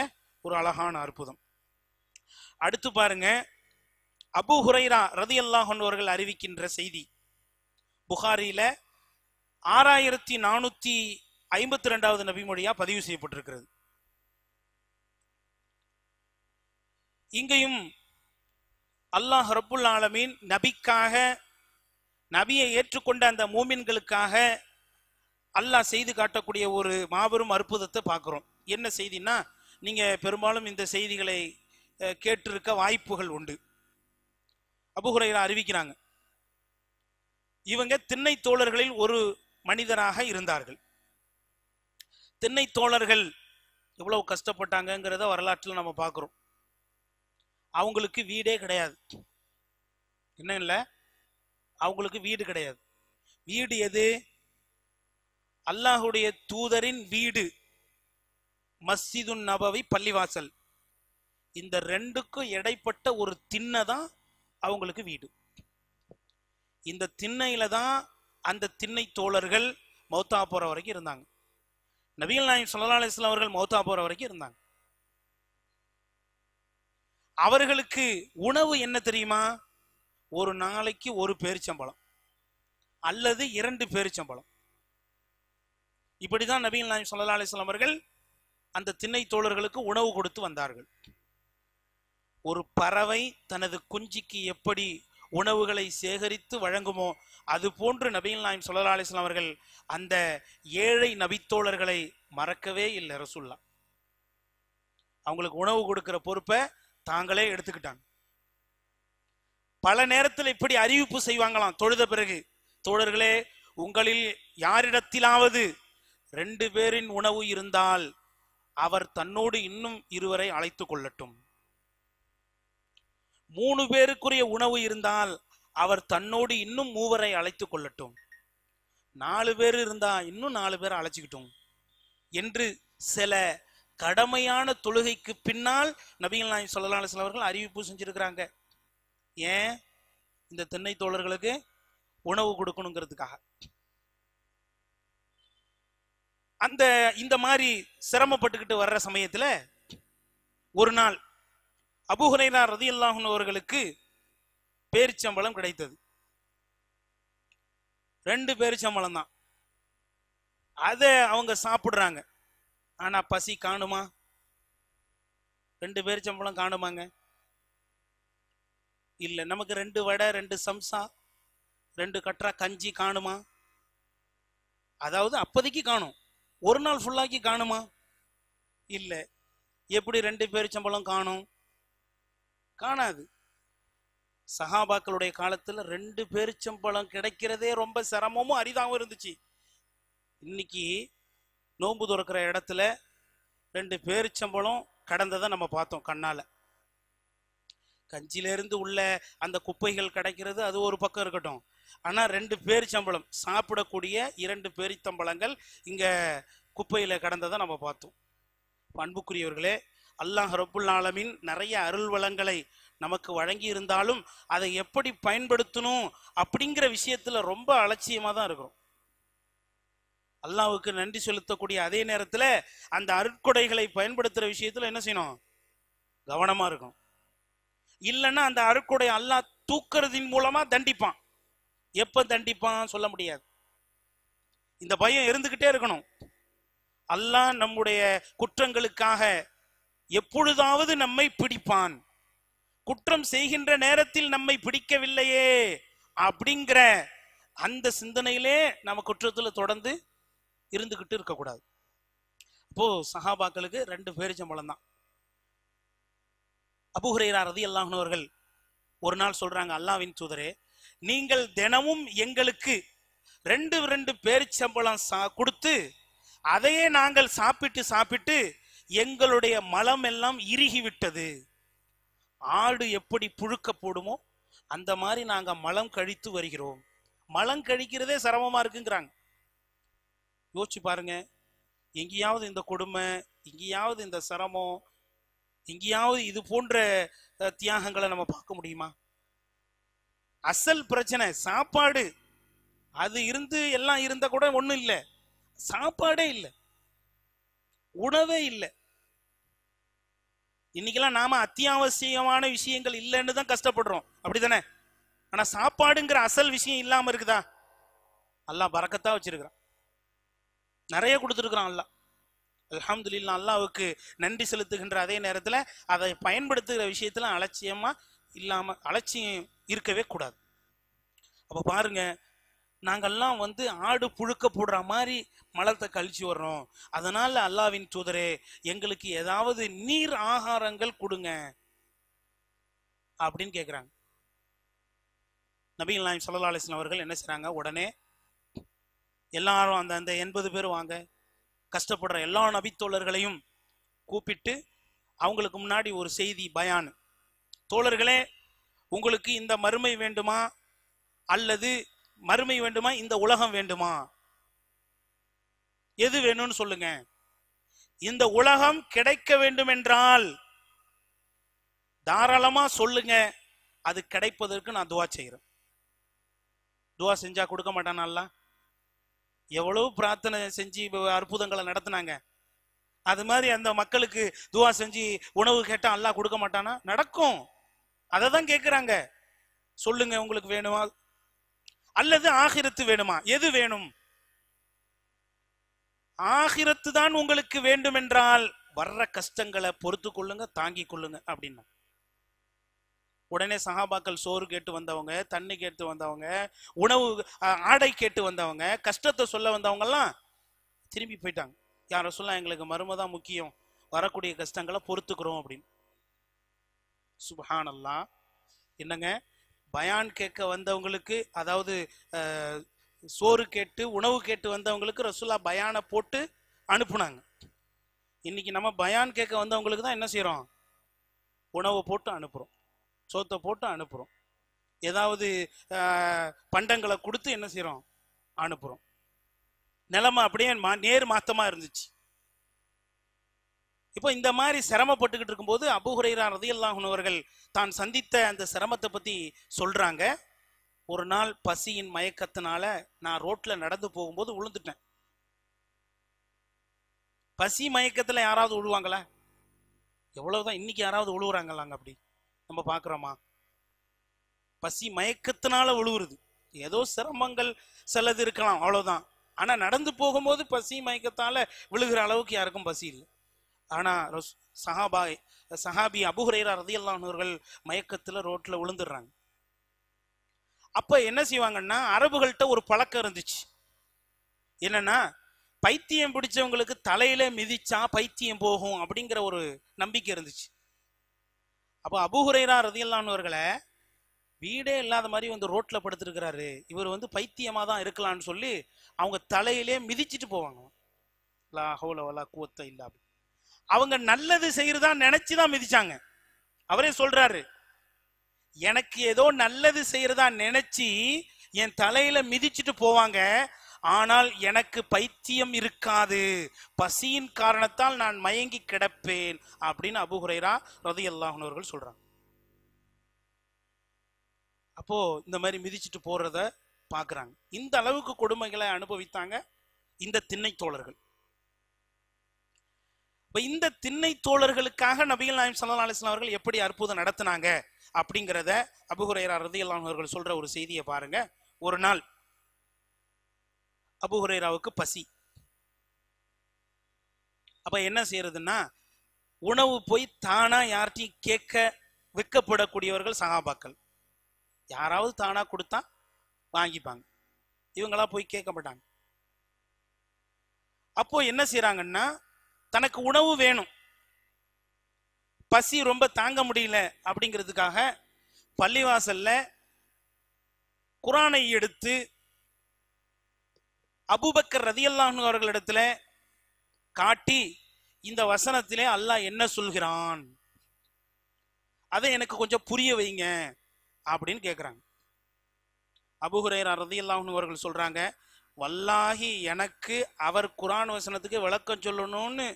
Speaker 1: ஒரு அழகான அற்புதம் அடுத்து பாருங்க அபு ஹுரைரா ரதி அல்லாஹன்வர்கள் அறிவிக்கின்ற செய்தி புகாரியில ஆறாயிரத்தி நானூத்தி ஐம்பத்தி ரெண்டாவது நபிமொழியா பதிவு செய்யப்பட்டிருக்கிறது இங்கேயும் அல்லாஹ் ரபுல் ஆலமீன் நபிக்காக நபியை ஏற்றுக்கொண்ட அந்த மூமின்களுக்காக அல்லாஹ் செய்து காட்டக்கூடிய ஒரு மாபெரும் அற்புதத்தை பார்க்குறோம் என்ன செய்தின்னா நீங்கள் பெரும்பாலும் இந்த செய்திகளை கேட்டிருக்க வாய்ப்புகள் உண்டு அபுகுரையில அறிவிக்கிறாங்க இவங்க திண்ணை தோழர்களில் ஒரு மனிதனாக இருந்தார்கள் திண்ணை தோழர்கள் எவ்வளவு கஷ்டப்பட்டாங்கிறத வரலாற்றில் நம்ம பார்க்குறோம் அவங்களுக்கு வீடே கிடையாது என்ன இல்லை அவங்களுக்கு வீடு கிடையாது வீடு எது அல்லாஹுடைய தூதரின் வீடு மஸ்ஜிது நபவி பள்ளிவாசல் இந்த ரெண்டுக்கும் இடைப்பட்ட ஒரு திண்ணை தான் அவங்களுக்கு வீடு இந்த திண்ணையில தான் அந்த திண்ணை தோழர்கள் மௌத்தா போற வரைக்கும் இருந்தாங்க நபிகள் நாயக் சொல்லா அலிஸ்லாம் அவர்கள் மௌத்தா போற வரைக்கும் இருந்தாங்க அவர்களுக்கு உணவு என்ன தெரியுமா ஒரு நாளைக்கு ஒரு பேரிச்சம்பழம் அல்லது இரண்டு பேரிச்சம்பழம் இப்படிதான் நபிகள் நாயக் சொல்லா அலிஸ்லாம் அவர்கள் அந்த திண்ணை தோழர்களுக்கு உணவு கொடுத்து வந்தார்கள் ஒரு பறவை தனது குஞ்சிக்கு எப்படி உணவுகளை சேகரித்து வழங்குமோ அது போன்று நபிகள் நாயம் சொல்லா அலிஸ்லாம் அவர்கள் அந்த ஏழை நபித்தோழர்களை மறக்கவே இல்லை ரசுல்லா அவங்களுக்கு உணவு கொடுக்கிற பொறுப்பை தாங்களே எடுத்துக்கிட்டாங்க பல நேரத்தில் இப்படி அறிவிப்பு செய்வாங்களாம் தொழுத பிறகு தோழர்களே உங்களில் யாரிடத்திலாவது ரெண்டு பேரின் உணவு இருந்தால் அவர் தன்னோடு இன்னும் இருவரை அழைத்து கொள்ளட்டும் மூணு பேருக்குரிய உணவு இருந்தால் அவர் தன்னோடு இன்னும் மூவரை அழைத்து கொள்ளட்டும் நாலு பேர் இருந்தா இன்னும் நாலு பேர் அழைச்சிக்கிட்டோம் என்று சில கடமையான தொழுகைக்கு பின்னால் நபிகள் நாயம் சொல்லலாம் சிலவர்கள் அவர்கள் அறிவிப்பு செஞ்சிருக்கிறாங்க ஏன் இந்த தென்னை தோழர்களுக்கு உணவு கொடுக்கணுங்கிறதுக்காக அந்த இந்த மாதிரி சிரமப்பட்டுக்கிட்டு வர்ற சமயத்துல ஒரு நாள் அபுஹுரைனா ரதி அல்லாஹன் அவர்களுக்கு பேரிச்சம்பளம் கிடைத்தது ரெண்டு பேரிச்சம்பளம் தான் அதை அவங்க சாப்பிடுறாங்க ஆனா பசி காணுமா ரெண்டு பேரிச்சம்பளம் காணுமாங்க இல்லை நமக்கு ரெண்டு வடை ரெண்டு சம்சா ரெண்டு கட்டரா கஞ்சி காணுமா அதாவது அப்போதைக்கு காணும் ஒரு நாள் ஃபுல்லாக்கி காணுமா இல்லை எப்படி ரெண்டு பேரிச்சம்பளம் காணும் காணாது சகாபாக்களுடைய காலத்தில் ரெண்டு பேரிச்சம்பழம் கிடைக்கிறதே ரொம்ப சிரமமும் அரிதாகவும் இருந்துச்சு இன்னைக்கு நோன்பு துறக்கிற இடத்துல ரெண்டு பேரிச்சம்பழம் கடந்ததை நம்ம பார்த்தோம் கண்ணால் கஞ்சிலேருந்து உள்ள அந்த குப்பைகள் கிடைக்கிறது அது ஒரு பக்கம் இருக்கட்டும் ஆனால் ரெண்டு பேரிச்சம்பழம் சாப்பிடக்கூடிய இரண்டு பேரிச்சம்பழங்கள் இங்கே குப்பையில் கடந்ததை நம்ம பார்த்தோம் அன்புக்குரியவர்களே அல்லாஹ் ரபுல் ஆலமின் நிறைய அருள் வளங்களை நமக்கு வழங்கி இருந்தாலும் அதை எப்படி பயன்படுத்தணும் அப்படிங்கிற விஷயத்துல ரொம்ப அலட்சியமாக தான் இருக்கிறோம் அல்லாவுக்கு நன்றி செலுத்தக்கூடிய அதே நேரத்தில் அந்த அருட்கொடைகளை பயன்படுத்துகிற விஷயத்தில் என்ன செய்யணும் கவனமாக இருக்கும் இல்லைன்னா அந்த அருட்கொடை அல்லா தூக்குறதின் மூலமாக தண்டிப்பான் எப்போ தண்டிப்பான் சொல்ல முடியாது இந்த பயம் இருந்துக்கிட்டே இருக்கணும் அல்லாஹ் நம்முடைய குற்றங்களுக்காக எப்பொழுதாவது நம்மை பிடிப்பான் குற்றம் செய்கின்ற நேரத்தில் நம்மை பிடிக்கவில்லையே அப்படிங்கிற அந்த சிந்தனையிலே நம்ம குற்றத்தில் தொடர்ந்து இருந்துகிட்டு இருக்கக்கூடாது இப்போ சஹாபாக்களுக்கு ரெண்டு பேரிச்சம்பழம் தான் அபுஹுரேரா ரதி அல்லாஹனவர்கள் ஒரு நாள் சொல்றாங்க அல்லாவின் தூதரே நீங்கள் தினமும் எங்களுக்கு ரெண்டு ரெண்டு பேரிச்சம்பழம் சா கொடுத்து அதையே நாங்கள் சாப்பிட்டு சாப்பிட்டு எங்களுடைய மலம் எல்லாம் இறுகிவிட்டது ஆடு எப்படி புழுக்க போடுமோ அந்த மாதிரி நாங்க மலம் கழித்து வருகிறோம் மலம் கழிக்கிறதே சிரமமா இருக்குங்கிறாங்க யோசிச்சு பாருங்க எங்கேயாவது இந்த கொடுமை எங்கேயாவது இந்த சிரமம் எங்கேயாவது இது போன்ற தியாகங்களை நம்ம பார்க்க முடியுமா அசல் பிரச்சனை சாப்பாடு அது இருந்து எல்லாம் இருந்த கூட ஒன்றும் இல்லை சாப்பாடே இல்லை உணவே இல்லை இன்னைக்கெல்லாம் நாம அத்தியாவசியமான விஷயங்கள் இல்லைன்னு தான் கஷ்டப்படுறோம் அப்படிதானே ஆனா சாப்பாடுங்கிற அசல் விஷயம் இல்லாம இருக்குதா அல்லா பறக்கத்தான் வச்சிருக்கிறான் நிறைய கொடுத்துருக்குறான் அல்லா அலமது இல்லா அல்லாவுக்கு நன்றி செலுத்துகின்ற அதே நேரத்தில் அதை பயன்படுத்துகிற விஷயத்துல அலட்சியமா இல்லாம அலட்சியம் இருக்கவே கூடாது அப்போ பாருங்க நாங்கள்லாம் வந்து ஆடு புழுக்க போடுற மாதிரி மலத்தை கழிச்சு வர்றோம் அதனால அல்லாவின் தூதரே எங்களுக்கு ஏதாவது நீர் ஆகாரங்கள் கொடுங்க அப்படின்னு கேட்குறாங்க நபிகள் நாயம் சல்லா அலிஸ்லாம் அவர்கள் என்ன செய்கிறாங்க உடனே எல்லாரும் அந்த அந்த எண்பது பேர் வாங்க கஷ்டப்படுற எல்லா நபித்தோழர்களையும் கூப்பிட்டு அவங்களுக்கு முன்னாடி ஒரு செய்தி பயான் தோழர்களே உங்களுக்கு இந்த மறுமை வேண்டுமா அல்லது மறுமை வேண்டுமா இந்த உலகம் வேண்டுமா எது வேணும்னு சொல்லுங்க இந்த உலகம் கிடைக்க வேண்டும் என்றால் தாராளமா சொல்லுங்க அது கிடைப்பதற்கு நான் துவா செய்யறேன் துவா செஞ்சா கொடுக்க மாட்டேன்னா எவ்வளவு பிரார்த்தனை செஞ்சு அற்புதங்களை நடத்தினாங்க அது மாதிரி அந்த மக்களுக்கு துவா செஞ்சு உணவு கேட்டா அல்லா கொடுக்க மாட்டானா நடக்கும் அதை தான் கேட்குறாங்க சொல்லுங்க உங்களுக்கு வேணுமா அல்லது ஆகிரத்து வேணுமா எது வேணும் ஆகிரத்து தான் உங்களுக்கு வேண்டும் என்றால் வர்ற கஷ்டங்களை பொறுத்து கொள்ளுங்க தாங்கி கொள்ளுங்க அப்படின்னா உடனே சகாபாக்கள் சோறு கேட்டு வந்தவங்க தண்ணி கேட்டு வந்தவங்க உணவு ஆடை கேட்டு வந்தவங்க கஷ்டத்தை சொல்ல வந்தவங்கெல்லாம் திரும்பி போயிட்டாங்க யார சொல்ல எங்களுக்கு மருமை தான் முக்கியம் வரக்கூடிய கஷ்டங்களை பொறுத்துக்கிறோம் அப்படின்னு சுபஹானல்லாம் என்னங்க பயான் கேட்க வந்தவங்களுக்கு அதாவது சோறு கேட்டு உணவு கேட்டு வந்தவங்களுக்கு ரசுல்லா பயானை போட்டு அனுப்புனாங்க இன்னைக்கு நம்ம பயான் கேட்க வந்தவங்களுக்கு தான் என்ன செய்கிறோம் உணவை போட்டு அனுப்புகிறோம் சோத்தை போட்டு அனுப்புகிறோம் ஏதாவது பண்டங்களை கொடுத்து என்ன செய்கிறோம் அனுப்புகிறோம் நிலமை அப்படியே மா நேர் மாத்தமாக இருந்துச்சு இப்போ இந்த மாதிரி சிரமப்பட்டுக்கிட்டு இருக்கும்போது அபுஹுரைரா ரதி அல்லாஹுனவர்கள் தான் சந்தித்த அந்த சிரமத்தை பற்றி சொல்கிறாங்க ஒரு நாள் பசியின் மயக்கத்தினால நான் ரோட்டில் நடந்து போகும்போது விழுந்துட்டேன் பசி மயக்கத்தில் யாராவது விழுவாங்களா எவ்வளவுதான் இன்னைக்கு யாராவது விழுவுறாங்களாங்க அப்படி நம்ம பார்க்குறோமா பசி மயக்கத்தினால விழுவுறது ஏதோ சிரமங்கள் சிலது இருக்கலாம் அவ்வளோதான் ஆனால் நடந்து போகும்போது பசி மயக்கத்தால் விழுகிற அளவுக்கு யாருக்கும் பசி இல்லை ஆனால் சஹாபா சஹாபி அபுஹரேரா ரதியல்லானவர்கள் மயக்கத்தில் ரோட்டில் விழுந்துடுறாங்க அப்போ என்ன செய்வாங்கன்னா அரபுகள்கிட்ட ஒரு பழக்கம் இருந்துச்சு என்னன்னா பைத்தியம் பிடிச்சவங்களுக்கு தலையில மிதிச்சா பைத்தியம் போகும் அப்படிங்கிற ஒரு நம்பிக்கை இருந்துச்சு அப்போ அபுஹுரைரா ரதியல்லானவர்களை வீடே இல்லாத மாதிரி வந்து ரோட்ல படுத்துருக்கிறாரு இவர் வந்து பைத்தியமா தான் இருக்கலாம்னு சொல்லி அவங்க தலையிலே மிதிச்சிட்டு போவாங்க லா ஹவுல கூத்த இல்லா அவங்க நல்லது செய்யறதா நினைச்சுதான் மிதிச்சாங்க அவரே சொல்றாரு எனக்கு ஏதோ நல்லது செய்யறதா நினைச்சு என் தலையில மிதிச்சுட்டு போவாங்க ஆனால் எனக்கு பைத்தியம் இருக்காது பசியின் காரணத்தால் நான் மயங்கி கிடப்பேன் அப்படின்னு அபுகுரைரா ரதி அல்லாஹர்கள் சொல்றாங்க அப்போ இந்த மாதிரி மிதிச்சுட்டு போறத பாக்குறாங்க இந்த அளவுக்கு கொடுமைகளை அனுபவித்தாங்க இந்த திண்ணை தோழர்கள் இப்போ இந்த திண்ணை தோழர்களுக்காக நபிகள் நாயம் சல்லா அலிஸ்லாம் அவர்கள் எப்படி அற்புதம் நடத்தினாங்க அப்படிங்கிறத அபுஹுரேரா ரதி அவர்கள் சொல்ற ஒரு செய்தியை பாருங்க ஒரு நாள் அபுஹுரேராவுக்கு பசி அப்ப என்ன செய்யறதுன்னா உணவு போய் தானா யார்ட்டையும் கேட்க விற்கப்படக்கூடியவர்கள் சகாபாக்கள் யாராவது தானா கொடுத்தா வாங்கிப்பாங்க இவங்களா போய் கேட்க மாட்டாங்க அப்போ என்ன செய்யறாங்கன்னா தனக்கு உணவு வேணும் பசி ரொம்ப தாங்க முடியல அப்படிங்கிறதுக்காக பள்ளிவாசல்ல குரானை எடுத்து அபுபக்கர் ரதியல்லாஹு அவர்களிடத்துல காட்டி இந்த வசனத்திலே அல்லாஹ் என்ன சொல்கிறான் அதை எனக்கு கொஞ்சம் புரிய வைங்க அப்படின்னு கேட்குறாங்க அபுஹுரேரா ரதியல்லாஹு அவர்கள் சொல்றாங்க வல்லாகி எனக்கு அவர் குரான் வசனத்துக்கு விளக்கம் சொல்லணும்னு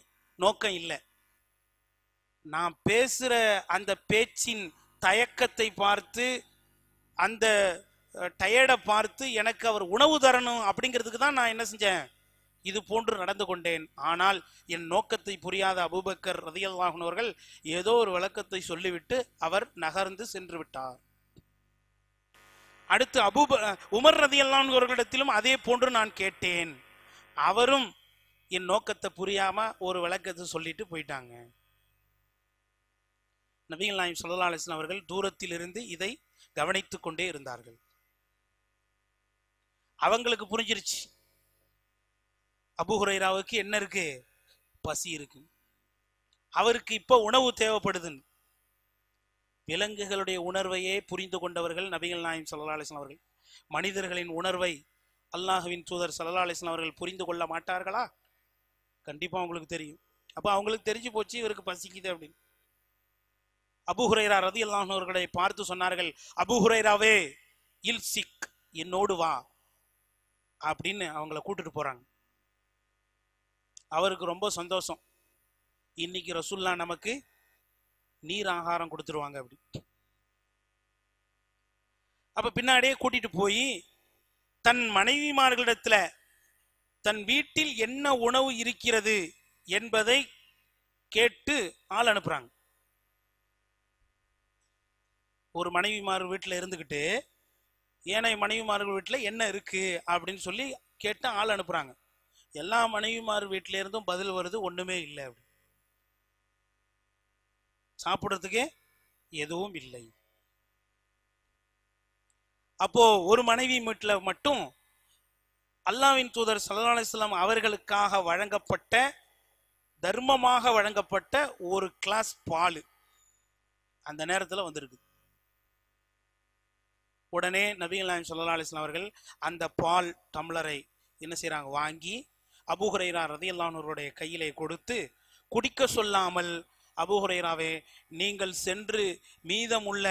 Speaker 1: நோக்கம் இல்லை நான் பேசுகிற அந்த பேச்சின் தயக்கத்தை பார்த்து அந்த டயர்டை பார்த்து எனக்கு அவர் உணவு தரணும் அப்படிங்கிறதுக்கு தான் நான் என்ன செஞ்சேன் இது போன்று நடந்து கொண்டேன் ஆனால் என் நோக்கத்தை புரியாத அபுபக்கர் வாகனவர்கள் ஏதோ ஒரு விளக்கத்தை சொல்லிவிட்டு அவர் நகர்ந்து சென்று விட்டார் அடுத்து அபு உமர் ரதி அல்லான்வர்களிடத்திலும் அதே போன்று நான் கேட்டேன் அவரும் என் நோக்கத்தை புரியாம ஒரு விளக்கத்தை சொல்லிட்டு போயிட்டாங்க நபிகள் நாயம் சொல்லா அலிஸ்லாம் அவர்கள் இருந்து இதை கவனித்து கொண்டே இருந்தார்கள் அவங்களுக்கு புரிஞ்சிருச்சு அபுஹுரைராவுக்கு என்ன இருக்கு பசி இருக்கு அவருக்கு இப்போ உணவு தேவைப்படுதுன்னு விலங்குகளுடைய உணர்வையே புரிந்து கொண்டவர்கள் நபிகள் நாயம் சல்லா அலிஸ்லாம் அவர்கள் மனிதர்களின் உணர்வை அல்லாஹுவின் தூதர் சல்லா அலிஸ்லாம் அவர்கள் புரிந்து கொள்ள மாட்டார்களா கண்டிப்பாக அவங்களுக்கு தெரியும் அப்போ அவங்களுக்கு தெரிஞ்சு போச்சு இவருக்கு பசிக்குது அப்படின்னு அபுஹுரைரா ரதி அல்லாஹர்களை பார்த்து சொன்னார்கள் அபுஹுரைராவே இல் சிக் என்னோடு வா அப்படின்னு அவங்கள கூட்டுட்டு போறாங்க அவருக்கு ரொம்ப சந்தோஷம் இன்னைக்கு ரசுல்லா நமக்கு நீர் ஆகாரம் கொடுத்துருவாங்க அப்படி அப்ப பின்னாடியே கூட்டிட்டு போய் தன் மனைவிமார்களிடத்துல தன் வீட்டில் என்ன உணவு இருக்கிறது என்பதை கேட்டு ஆள் அனுப்புறாங்க ஒரு மனைவிமார் வீட்டில் இருந்துக்கிட்டு ஏனைய மனைவிமார்கள் வீட்டில் என்ன இருக்கு அப்படின்னு சொல்லி கேட்டு ஆள் அனுப்புறாங்க எல்லா மனைவிமார் வீட்டில இருந்தும் பதில் வருது ஒண்ணுமே இல்லை அப்படி சாப்பிட்றதுக்கு எதுவும் இல்லை அப்போ ஒரு மனைவி வீட்டில் மட்டும் அல்லாவின் தூதர் சல்லா அலிஸ்லாம் அவர்களுக்காக வழங்கப்பட்ட தர்மமாக வழங்கப்பட்ட ஒரு கிளாஸ் பால் அந்த நேரத்தில் வந்திருக்கு உடனே நபிகளாயம் சல்லா அலிஸ்லாம் அவர்கள் அந்த பால் டம்ளரை என்ன செய்கிறாங்க வாங்கி அபுஹுரைரா ரதி அல்லானோருடைய கையிலே கொடுத்து குடிக்க சொல்லாமல் அபுஹுரேராவே நீங்கள் சென்று மீதமுள்ள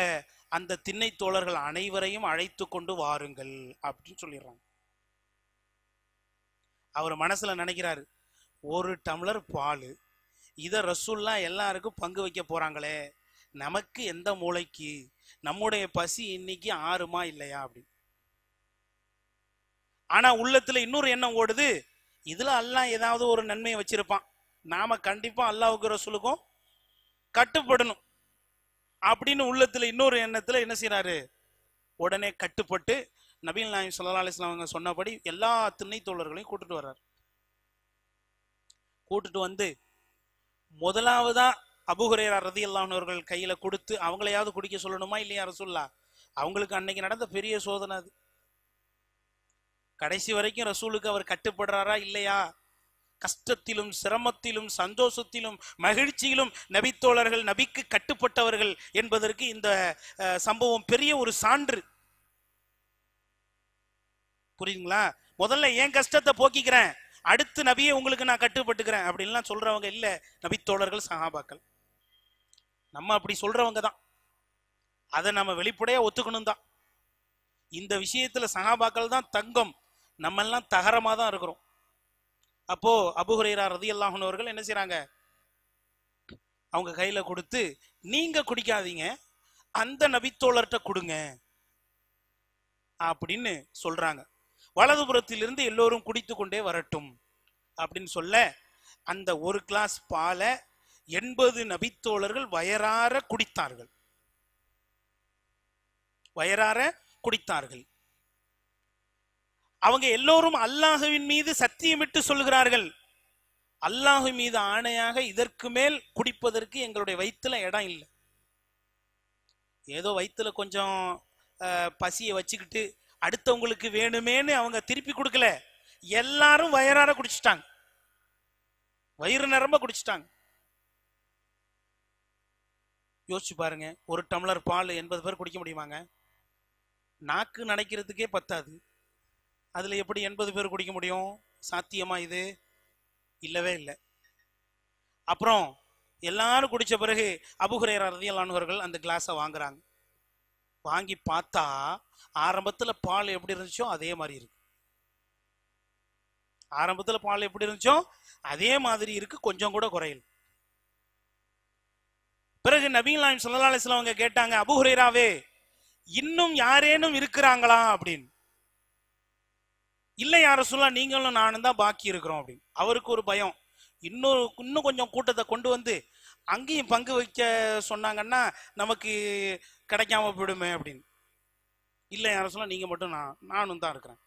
Speaker 1: அந்த திண்ணை தோழர்கள் அனைவரையும் அழைத்து கொண்டு வாருங்கள் அப்படின்னு சொல்லிடுறாங்க அவர் மனசுல நினைக்கிறாரு ஒரு டம்ளர் பால் இதை ரசூல்லாம் எல்லாருக்கும் பங்கு வைக்க போறாங்களே நமக்கு எந்த மூளைக்கு நம்முடைய பசி இன்னைக்கு ஆறுமா இல்லையா அப்படி ஆனா உள்ளத்துல இன்னொரு எண்ணம் ஓடுது இதுல அல்லாஹ் ஏதாவது ஒரு நன்மையை வச்சிருப்பான் நாம கண்டிப்பா அல்லாவுக்கு ரசூலுக்கும் கட்டுப்படணும் அப்படின்னு உள்ளத்துல இன்னொரு எண்ணத்துல என்ன செய்யறாரு உடனே கட்டுப்பட்டு நபீன் நாயம் சொல்லா அலிஸ்லாம் அவங்க சொன்னபடி எல்லா திண்ணை தோழர்களையும் கூட்டுட்டு வர்றார் கூட்டுட்டு வந்து முதலாவதா அபுஹுரேரா ரதி அல்லானவர்கள் கையில கொடுத்து அவங்களையாவது குடிக்க சொல்லணுமா இல்லையா ரசூல்லா அவங்களுக்கு அன்னைக்கு நடந்த பெரிய சோதனை அது கடைசி வரைக்கும் ரசூலுக்கு அவர் கட்டுப்படுறாரா இல்லையா கஷ்டத்திலும் சிரமத்திலும் சந்தோஷத்திலும் மகிழ்ச்சியிலும் நபித்தோழர்கள் நபிக்கு கட்டுப்பட்டவர்கள் என்பதற்கு இந்த சம்பவம் பெரிய ஒரு சான்று புரியுதுங்களா முதல்ல ஏன் கஷ்டத்தை போக்கிக்கிறேன் அடுத்து நபியை உங்களுக்கு நான் கட்டுப்பட்டுக்கிறேன் அப்படின்லாம் சொல்றவங்க இல்லை நபித்தோழர்கள் சகாபாக்கள் நம்ம அப்படி சொல்றவங்க தான் அதை நம்ம வெளிப்படையா ஒத்துக்கணும் தான் இந்த விஷயத்துல சகாபாக்கள் தான் தங்கம் நம்ம எல்லாம் தகரமா தான் இருக்கிறோம் அப்போ அபுஹுரைரா ரதி அல்லாஹனவர்கள் அவர்கள் என்ன செய்யறாங்க அவங்க கையில கொடுத்து நீங்க குடிக்காதீங்க அந்த நபித்தோழர்கிட்ட கொடுங்க அப்படின்னு சொல்றாங்க வலதுபுறத்திலிருந்து எல்லோரும் குடித்து கொண்டே வரட்டும் அப்படின்னு சொல்ல அந்த ஒரு கிளாஸ் பாலை எண்பது நபித்தோழர்கள் வயரார குடித்தார்கள் வயரார குடித்தார்கள் அவங்க எல்லோரும் அல்லாஹுவின் மீது சத்தியமிட்டு சொல்கிறார்கள் அல்லாஹு மீது ஆணையாக இதற்கு மேல் குடிப்பதற்கு எங்களுடைய வயிற்றுல இடம் இல்லை ஏதோ வயிற்றுல கொஞ்சம் பசியை வச்சுக்கிட்டு அடுத்தவங்களுக்கு வேணுமேன்னு அவங்க திருப்பி கொடுக்கல எல்லாரும் வயிறார குடிச்சிட்டாங்க வயிறு நிரம்ப குடிச்சிட்டாங்க யோசிச்சு பாருங்க ஒரு டம்ளர் பால் எண்பது பேர் குடிக்க முடியுமாங்க நாக்கு நினைக்கிறதுக்கே பத்தாது அதில் எப்படி எண்பது பேர் குடிக்க முடியும் சாத்தியமா இது இல்லவே இல்லை அப்புறம் எல்லாரும் குடித்த பிறகு அபுகுரேர் அருதியலானவர்கள் அந்த கிளாஸை வாங்குறாங்க வாங்கி பார்த்தா ஆரம்பத்தில் பால் எப்படி இருந்துச்சோ அதே மாதிரி இருக்கு ஆரம்பத்தில் பால் எப்படி இருந்துச்சோ அதே மாதிரி இருக்கு கொஞ்சம் கூட குறையல் பிறகு நபீன் சொல்லலாம் அவங்க கேட்டாங்க அபுஹுரேராவே இன்னும் யாரேனும் இருக்கிறாங்களா அப்படின்னு இல்லை யார சொல்ல நீங்களும் நானும் தான் பாக்கி இருக்கிறோம் அப்படின்னு அவருக்கு ஒரு பயம் இன்னொரு இன்னும் கொஞ்சம் கூட்டத்தை கொண்டு வந்து அங்கேயும் பங்கு வைக்க சொன்னாங்கன்னா நமக்கு கிடைக்காம போயிடுமே அப்படின்னு இல்லை யார சொல்ல நீங்கள் மட்டும் நான் நானும் தான் இருக்கிறேன்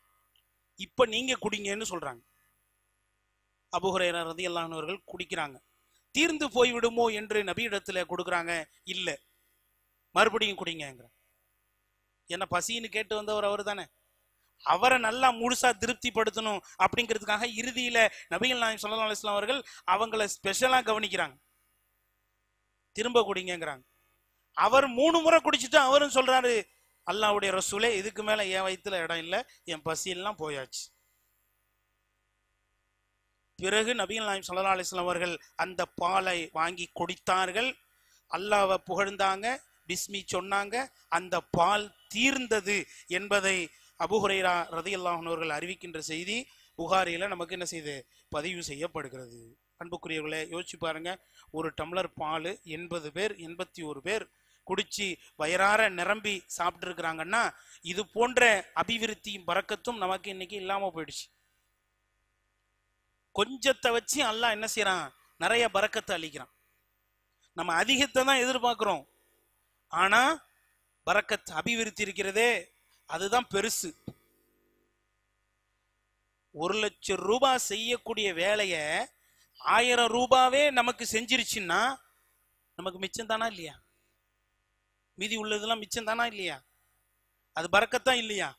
Speaker 1: இப்போ நீங்கள் குடிங்கன்னு சொல்கிறாங்க வந்து எல்லானவர்கள் குடிக்கிறாங்க தீர்ந்து போய்விடுமோ என்று நபியிடத்தில் கொடுக்குறாங்க இல்லை மறுபடியும் குடிங்கங்கிற என்ன பசின்னு கேட்டு வந்தவர் அவர் தானே அவரை நல்லா முழுசா திருப்திப்படுத்தணும் அப்படிங்கிறதுக்காக இறுதியில நபிகள் நாயம் சொல்லலாம் அலுவலாம் அவர்கள் அவங்கள ஸ்பெஷலா கவனிக்கிறாங்க திரும்ப குடிங்கிறாங்க அவர் மூணு முறை குடிச்சிட்டு அவரும் சொல்றாரு அல்லாவுடைய ரசூலே இதுக்கு மேல என் வயிற்றுல இடம் இல்லை என் பசியெல்லாம் போயாச்சு பிறகு நபிகள் நாயம் சல்லா அலிஸ்லாம் அவர்கள் அந்த பாலை வாங்கி குடித்தார்கள் அல்லாவை புகழ்ந்தாங்க பிஸ்மி சொன்னாங்க அந்த பால் தீர்ந்தது என்பதை அபுஹுரைரா ரதி அல்லாஹர்கள் அறிவிக்கின்ற செய்தி புகாரியில் நமக்கு என்ன செய்யுது பதிவு செய்யப்படுகிறது அன்புக்குரியவர்களை யோசிச்சு பாருங்க ஒரு டம்ளர் பால் எண்பது பேர் எண்பத்தி ஒரு பேர் குடிச்சு வயிறார நிரம்பி சாப்பிட்டுருக்குறாங்கன்னா இது போன்ற அபிவிருத்தியும் பறக்கத்தும் நமக்கு இன்னைக்கு இல்லாமல் போயிடுச்சு கொஞ்சத்தை வச்சு அல்லா என்ன செய்யறான் நிறைய பறக்கத்தை அழிக்கிறான் நம்ம அதிகத்தை தான் எதிர்பார்க்கிறோம் ஆனா பறக்கத்தை அபிவிருத்தி இருக்கிறதே அதுதான் பெருசு ஒரு லட்சம் ரூபாய் செய்யக்கூடிய வேலையை ஆயிரம் ரூபாவே நமக்கு செஞ்சிருச்சுன்னா நமக்கு மிச்சம் தானா இல்லையா மீதி உள்ளதெல்லாம் மிச்சம் தானா இல்லையா அது பறக்கத்தான் இல்லையா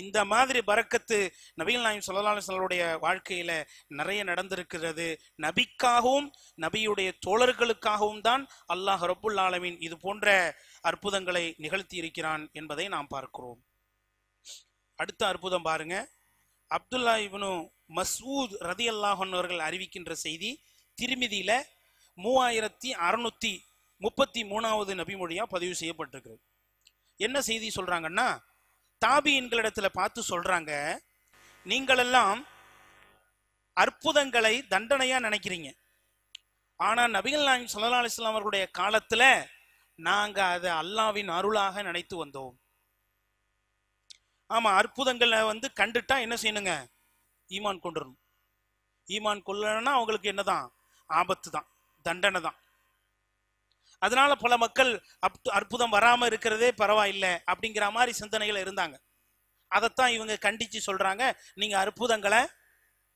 Speaker 1: இந்த மாதிரி பறக்கத்து நபிகள் நாயம் சொல்லலாசனுடைய வாழ்க்கையில நிறைய நடந்திருக்கிறது நபிக்காகவும் நபியுடைய தோழர்களுக்காகவும் தான் அல்லாஹ் ரபுல்லாலமின் ஆலமின் இது போன்ற அற்புதங்களை நிகழ்த்தி இருக்கிறான் என்பதை நாம் பார்க்கிறோம் அடுத்த அற்புதம் பாருங்க அப்துல்லா இவனு மசூத் ரதி அவர்கள் அறிவிக்கின்ற செய்தி திருமிதியில மூவாயிரத்தி அறுநூத்தி முப்பத்தி மூணாவது நபிமொழியா பதிவு செய்யப்பட்டிருக்கு என்ன செய்தி சொல்றாங்கன்னா தாபியின்களிடத்துல பார்த்து சொல்றாங்க நீங்களெல்லாம் அற்புதங்களை தண்டனையா நினைக்கிறீங்க ஆனா நபிகள் நாயம் சல்லா அலிஸ்லாம் அவர்களுடைய காலத்துல நாங்கள் அதை அல்லாவின் அருளாக நினைத்து வந்தோம் ஆமாம் அற்புதங்களை வந்து கண்டுட்டா என்ன செய்யணுங்க ஈமான் கொண்டுடணும் ஈமான் கொள்ளணும்னா அவங்களுக்கு என்னதான் ஆபத்து தான் தண்டனை தான் அதனால பல மக்கள் அப் அற்புதம் வராமல் இருக்கிறதே பரவாயில்லை அப்படிங்கிற மாதிரி சிந்தனைகள் இருந்தாங்க அதைத்தான் இவங்க கண்டித்து சொல்கிறாங்க நீங்கள் அற்புதங்களை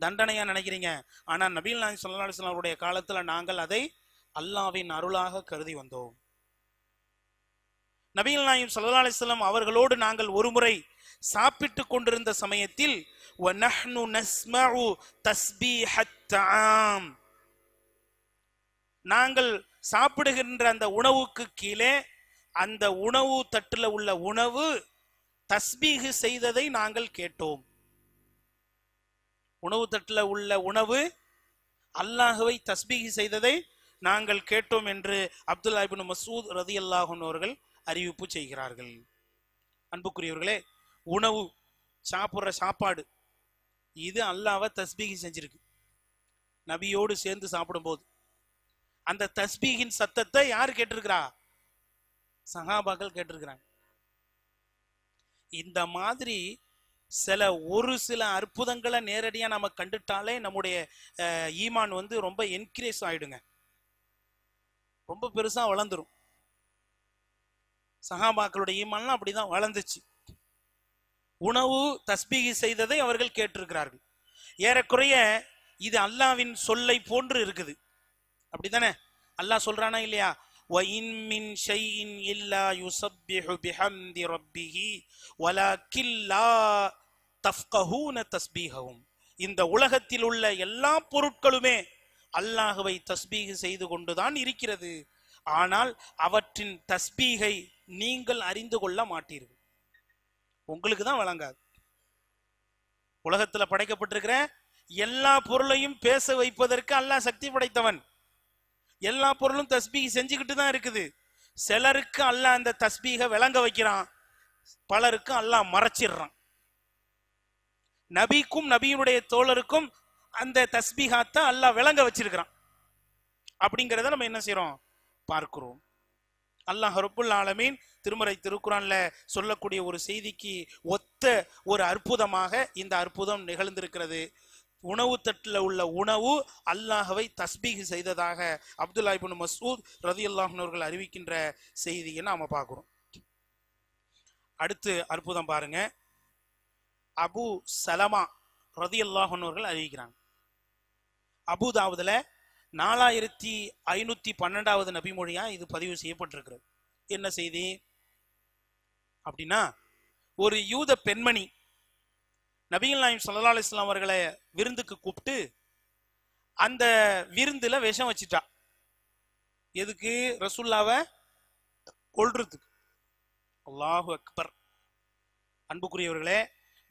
Speaker 1: தண்டனையாக நினைக்கிறீங்க ஆனால் நபீல் நாயன் சொல்லா காலத்தில் நாங்கள் அதை அல்லாவின் அருளாக கருதி வந்தோம் நபிகள் நாயும் சல்லா அலிஸ்லாம் அவர்களோடு நாங்கள் ஒருமுறை சாப்பிட்டு கொண்டிருந்த சமயத்தில் நாங்கள் சாப்பிடுகின்ற அந்த உணவுக்கு கீழே அந்த உணவு தட்டுல உள்ள உணவு தஸ்பீக செய்ததை நாங்கள் கேட்டோம் உணவு தட்டுல உள்ள உணவு அல்லாஹுவை தஸ்பீகி செய்ததை நாங்கள் கேட்டோம் என்று அப்துல்லா மசூத் ரதி அல்லாஹன் அவர்கள் அறிவிப்பு செய்கிறார்கள் அன்புக்குரியவர்களே உணவு சாப்பிட்ற சாப்பாடு இது அல்லாவை தஸ்பீகி செஞ்சிருக்கு நபியோடு சேர்ந்து சாப்பிடும்போது அந்த தஸ்பீகின் சத்தத்தை யார் கேட்டிருக்கிறா சகாபாக்கள் கேட்டிருக்கிறாங்க இந்த மாதிரி சில ஒரு சில அற்புதங்களை நேரடியாக நம்ம கண்டுட்டாலே நம்முடைய ஈமான் வந்து ரொம்ப என்கரேஜ் ஆயிடுங்க ரொம்ப பெருசாக வளர்ந்துடும் சஹாபாக்களுடைய ஈமான்லாம் அப்படிதான் வளர்ந்துச்சு உணவு தஸ்பீகி செய்ததை அவர்கள் கேட்டிருக்கிறார்கள் ஏறக்குறைய இது அல்லாவின் சொல்லை போன்று இருக்குது அப்படித்தானே அல்லாஹ் சொல்றானா இல்லையா இந்த உலகத்தில் உள்ள எல்லா பொருட்களுமே அல்லாஹுவை தஸ்பீக செய்து கொண்டுதான் இருக்கிறது ஆனால் அவற்றின் தஸ்பீகை நீங்கள் அறிந்து கொள்ள மாட்டீர்கள் உங்களுக்கு தான் வழங்காது உலகத்தில் படைக்கப்பட்டிருக்கிற எல்லா பொருளையும் பேச வைப்பதற்கு அல்லாஹ் சக்தி படைத்தவன் எல்லா பொருளும் தஸ்பீக செஞ்சுக்கிட்டு தான் இருக்குது சிலருக்கு அல்லாஹ் அந்த தஸ்பீக விளங்க வைக்கிறான் பலருக்கு அல்லாஹ் மறைச்சிடுறான் நபிக்கும் நபியினுடைய தோழருக்கும் அந்த தஸ்பீகாத்தை அல்லாஹ் விளங்க வச்சிருக்கிறான் அப்படிங்கிறத நம்ம என்ன செய்யறோம் பார்க்கிறோம் அல்லாஹ் ரப்புல் ஆலமீன் திருமறை திருக்குறான்ல சொல்லக்கூடிய ஒரு செய்திக்கு ஒத்த ஒரு அற்புதமாக இந்த அற்புதம் நிகழ்ந்திருக்கிறது உணவு தட்டில் உள்ள உணவு அல்லாஹவை தஸ்பீக் செய்ததாக அப்துல்லா மசூத் ரதி அல்லாஹர்கள் அறிவிக்கின்ற செய்தியை நாம் பார்க்குறோம் அடுத்து அற்புதம் பாருங்க அபு சலமா ரதி அல்லாஹர்கள் அறிவிக்கிறாங்க அபுதாவுதில் நாலாயிரத்தி ஐநூற்றி பன்னெண்டாவது நபிமொழியாக இது பதிவு செய்யப்பட்டிருக்கிறது என்ன செய்தி அப்படின்னா ஒரு யூத பெண்மணி நபிகள் நாயம் சல்லா அலிஸ்லாம் அவர்களை விருந்துக்கு கூப்பிட்டு அந்த விருந்தில் விஷம் வச்சிட்டா எதுக்கு ரசுல்லாவை கொள்றதுக்கு அல்லாஹு அக்பர் அன்புக்குரியவர்களே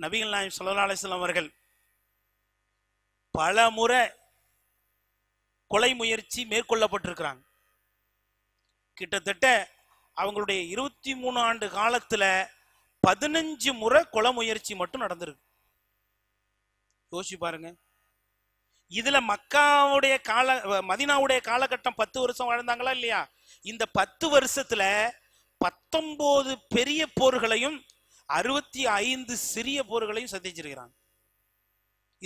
Speaker 1: நபிகள் நாயம் சல்லா அலிஸ்லாம் அவர்கள் பல முறை கொலை முயற்சி மேற்கொள்ளப்பட்டிருக்கிறாங்க கிட்டத்தட்ட அவங்களுடைய இருபத்தி மூணு ஆண்டு காலத்தில் பதினஞ்சு முறை கொலை முயற்சி மட்டும் நடந்திருக்கு யோசிச்சு பாருங்க இதுல மக்காவுடைய கால மதினாவுடைய காலகட்டம் பத்து வருஷம் வாழ்ந்தாங்களா இல்லையா இந்த பத்து வருஷத்துல பத்தொன்பது பெரிய போர்களையும் அறுபத்தி ஐந்து சிறிய போர்களையும் சந்திச்சிருக்கிறாங்க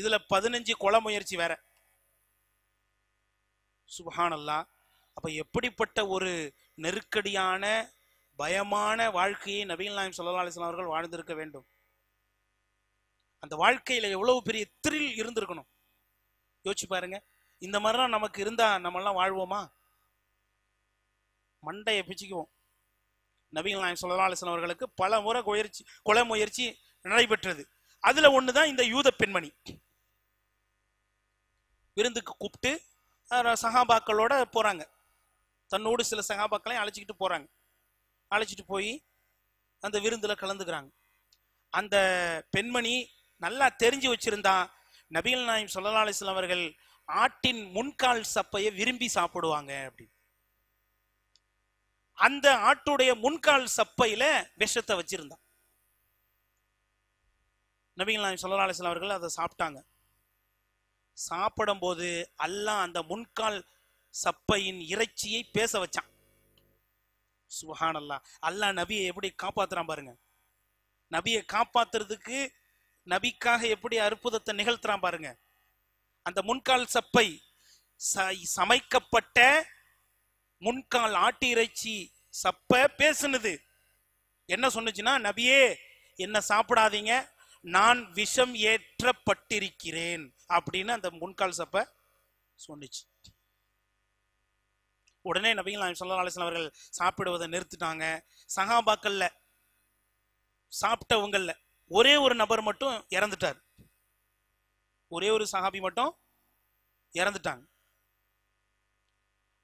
Speaker 1: இதுல பதினஞ்சு கொலை முயற்சி வேற சுபஹானல்லா அப்போ எப்படிப்பட்ட ஒரு நெருக்கடியான பயமான வாழ்க்கையை நபீல் நாயம் சல்லா அலிஸ்லாம் அவர்கள் வாழ்ந்திருக்க வேண்டும் அந்த வாழ்க்கையில் எவ்வளவு பெரிய திரில் இருந்திருக்கணும் யோசிச்சு பாருங்க இந்த மாதிரிலாம் நமக்கு இருந்தா நம்மெல்லாம் வாழ்வோமா மண்டையை பிச்சுக்குவோம் நவீன நாயம் சொல்லா அலிஸ்லாம் அவர்களுக்கு பல முறை முயற்சி கொலை முயற்சி நடைபெற்றது அதுல ஒண்ணுதான் இந்த யூத பெண்மணி விருந்துக்கு கூப்பிட்டு சகாபாக்களோட போகிறாங்க தன்னோடு சில சகாபாக்களையும் அழைச்சிக்கிட்டு போகிறாங்க அழைச்சிட்டு போய் அந்த விருந்தில் கலந்துக்கிறாங்க அந்த பெண்மணி நல்லா தெரிஞ்சு வச்சிருந்தா நபிகள் நாயம் சொல்லலா அலிஸ்லாம் அவர்கள் ஆட்டின் முன்கால் சப்பையை விரும்பி சாப்பிடுவாங்க அப்படின்னு அந்த ஆட்டுடைய முன்கால் சப்பையில விஷத்தை வச்சிருந்தான் நபிகள் நாயம் சொல்லலா அலிஸ்லாம் அவர்கள் அதை சாப்பிட்டாங்க சாப்பிடும்போது அல்லாஹ் அந்த முன்கால் சப்பையின் இறைச்சியை பேச வச்சான் சுஹான் அல்லா அல்லாஹ் நபியை எப்படி காப்பாத்துறான் பாருங்க நபியை காப்பாத்துறதுக்கு நபிக்காக எப்படி அற்புதத்தை நிகழ்த்துறான் பாருங்க அந்த முன்கால் சப்பை சமைக்கப்பட்ட முன்கால் ஆட்டு இறைச்சி சப்ப பேசுனது என்ன சொன்னுச்சுன்னா நபியே என்ன சாப்பிடாதீங்க நான் விஷம் ஏற்றப்பட்டிருக்கிறேன் அப்படின்னு அந்த முன்கால் சப்ப சொன்னிச்சு உடனே நபிகள் சொல்லா அலிஸ்லாம் அவர்கள் சாப்பிடுவதை நிறுத்திட்டாங்க சகாபாக்கள்ல சாப்பிட்டவங்கள்ல ஒரே ஒரு நபர் மட்டும் இறந்துட்டார் ஒரே ஒரு சகாபி மட்டும் இறந்துட்டாங்க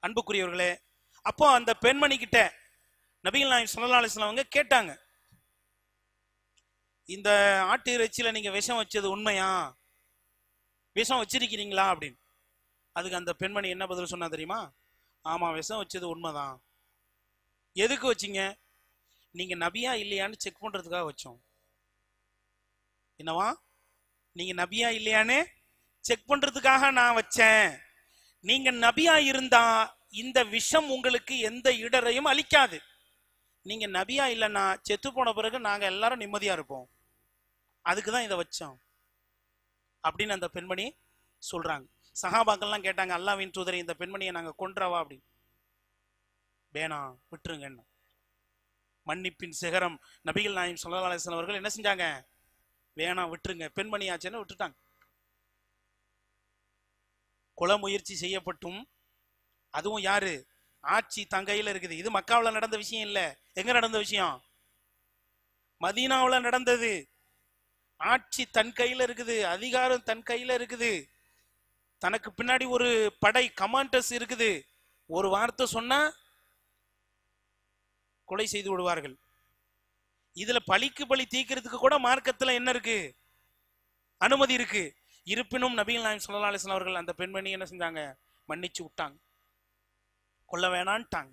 Speaker 1: அன்புக்குரியவர்களே அப்போ அந்த பெண்மணி கிட்ட நபிகள் நாயம் சொல்லா அவங்க கேட்டாங்க இந்த ஆட்டு இறைச்சியில் நீங்கள் விஷம் வச்சது உண்மையா விஷம் வச்சிருக்கிறீங்களா அப்படின்னு அதுக்கு அந்த பெண்மணி என்ன பதில் சொன்னா தெரியுமா ஆமாம் விஷம் வச்சது உண்மைதான் எதுக்கு வச்சிங்க நீங்கள் நபியா இல்லையான்னு செக் பண்ணுறதுக்காக வச்சோம் என்னவா நீங்கள் நபியா இல்லையான்னு செக் பண்ணுறதுக்காக நான் வச்சேன் நீங்கள் நபியா இருந்தா இந்த விஷம் உங்களுக்கு எந்த இடரையும் அளிக்காது நீங்கள் நபியா இல்லைன்னா செத்து போன பிறகு நாங்கள் எல்லாரும் நிம்மதியாக இருப்போம் அதுக்கு தான் இதை வச்சோம் அப்படின்னு அந்த பெண்மணி சொல்றாங்க சகாபாக்கள்லாம் கேட்டாங்க அல்லாவின் தூதரை இந்த பெண்மணியை நாங்கள் கொன்றவா அப்படின்னு வேணாம் விட்டுருங்கன்னு மன்னிப்பின் சிகரம் நபிகள் நாயம் சொல்லலாசன் அவர்கள் என்ன செஞ்சாங்க வேணாம் விட்டுருங்க பெண்மணி ஆச்சுன்னு விட்டுட்டாங்க கொலை முயற்சி செய்யப்பட்டும் அதுவும் யாரு ஆட்சி தங்கையில் இருக்குது இது மக்காவில் நடந்த விஷயம் இல்லை எங்க நடந்த விஷயம் மதீனாவில் நடந்தது ஆட்சி தன் கையில இருக்குது அதிகாரம் தன் கையில இருக்குது தனக்கு பின்னாடி ஒரு படை கமாண்டர்ஸ் இருக்குது ஒரு வார்த்தை சொன்னா கொலை செய்து விடுவார்கள் இதுல பழிக்கு பழி தீக்கிறதுக்கு கூட மார்க்கத்துல என்ன இருக்கு அனுமதி இருக்கு இருப்பினும் நபிகள் நாயம் சுல்லா அலிஸ்லாம் அவர்கள் அந்த பெண்மணி என்ன செஞ்சாங்க மன்னிச்சு விட்டாங்க கொல்ல வேணான்ட்டாங்க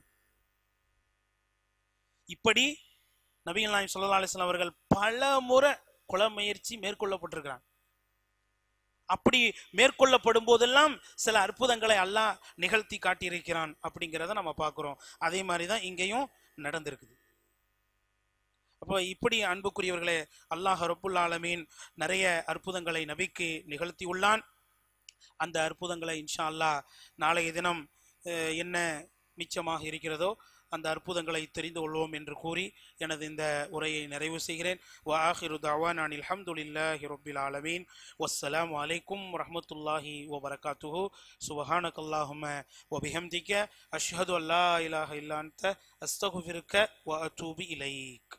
Speaker 1: இப்படி நபிகள் நாயம் சுல்லா அலிஸ்லாம் அவர்கள் பல முறை குள முயற்சி மேற்கொள்ளப்பட்டிருக்கிறாங்க அப்படி மேற்கொள்ளப்படும் போதெல்லாம் சில அற்புதங்களை அல்லாஹ் நிகழ்த்தி காட்டியிருக்கிறான் அப்படிங்கிறத நம்ம பார்க்குறோம் அதே மாதிரி தான் இங்கேயும் நடந்திருக்குது அப்போ இப்படி அன்புக்குரியவர்களே அல்லாஹ் ரப்புல் ஆலமீன் நிறைய அற்புதங்களை நபிக்கு நிகழ்த்தி உள்ளான் அந்த அற்புதங்களை இன்ஷா அல்லா நாளைய தினம் என்ன மிச்சமாக இருக்கிறதோ அந்த அற்புதங்களை தெரிந்து கொள்வோம் என்று கூறி எனது இந்த உரையை நிறைவு செய்கிறேன் வாஹிரு தவான் அனில் ஹம்துலில்லாஹி ரொபில் ஆலமீன் வஸ்ஸலாம் வலைக்கும் ரஹமத்துல்லாஹி வபரகாத்துஹு சுபஹானகல்லாஹும ஒபிஹம்திக்க அஷ்ஹது அல்லா இலாஹ இல்லாந்த அஸ்தகுஃபிருக்க வ அத்தூபி இலைக்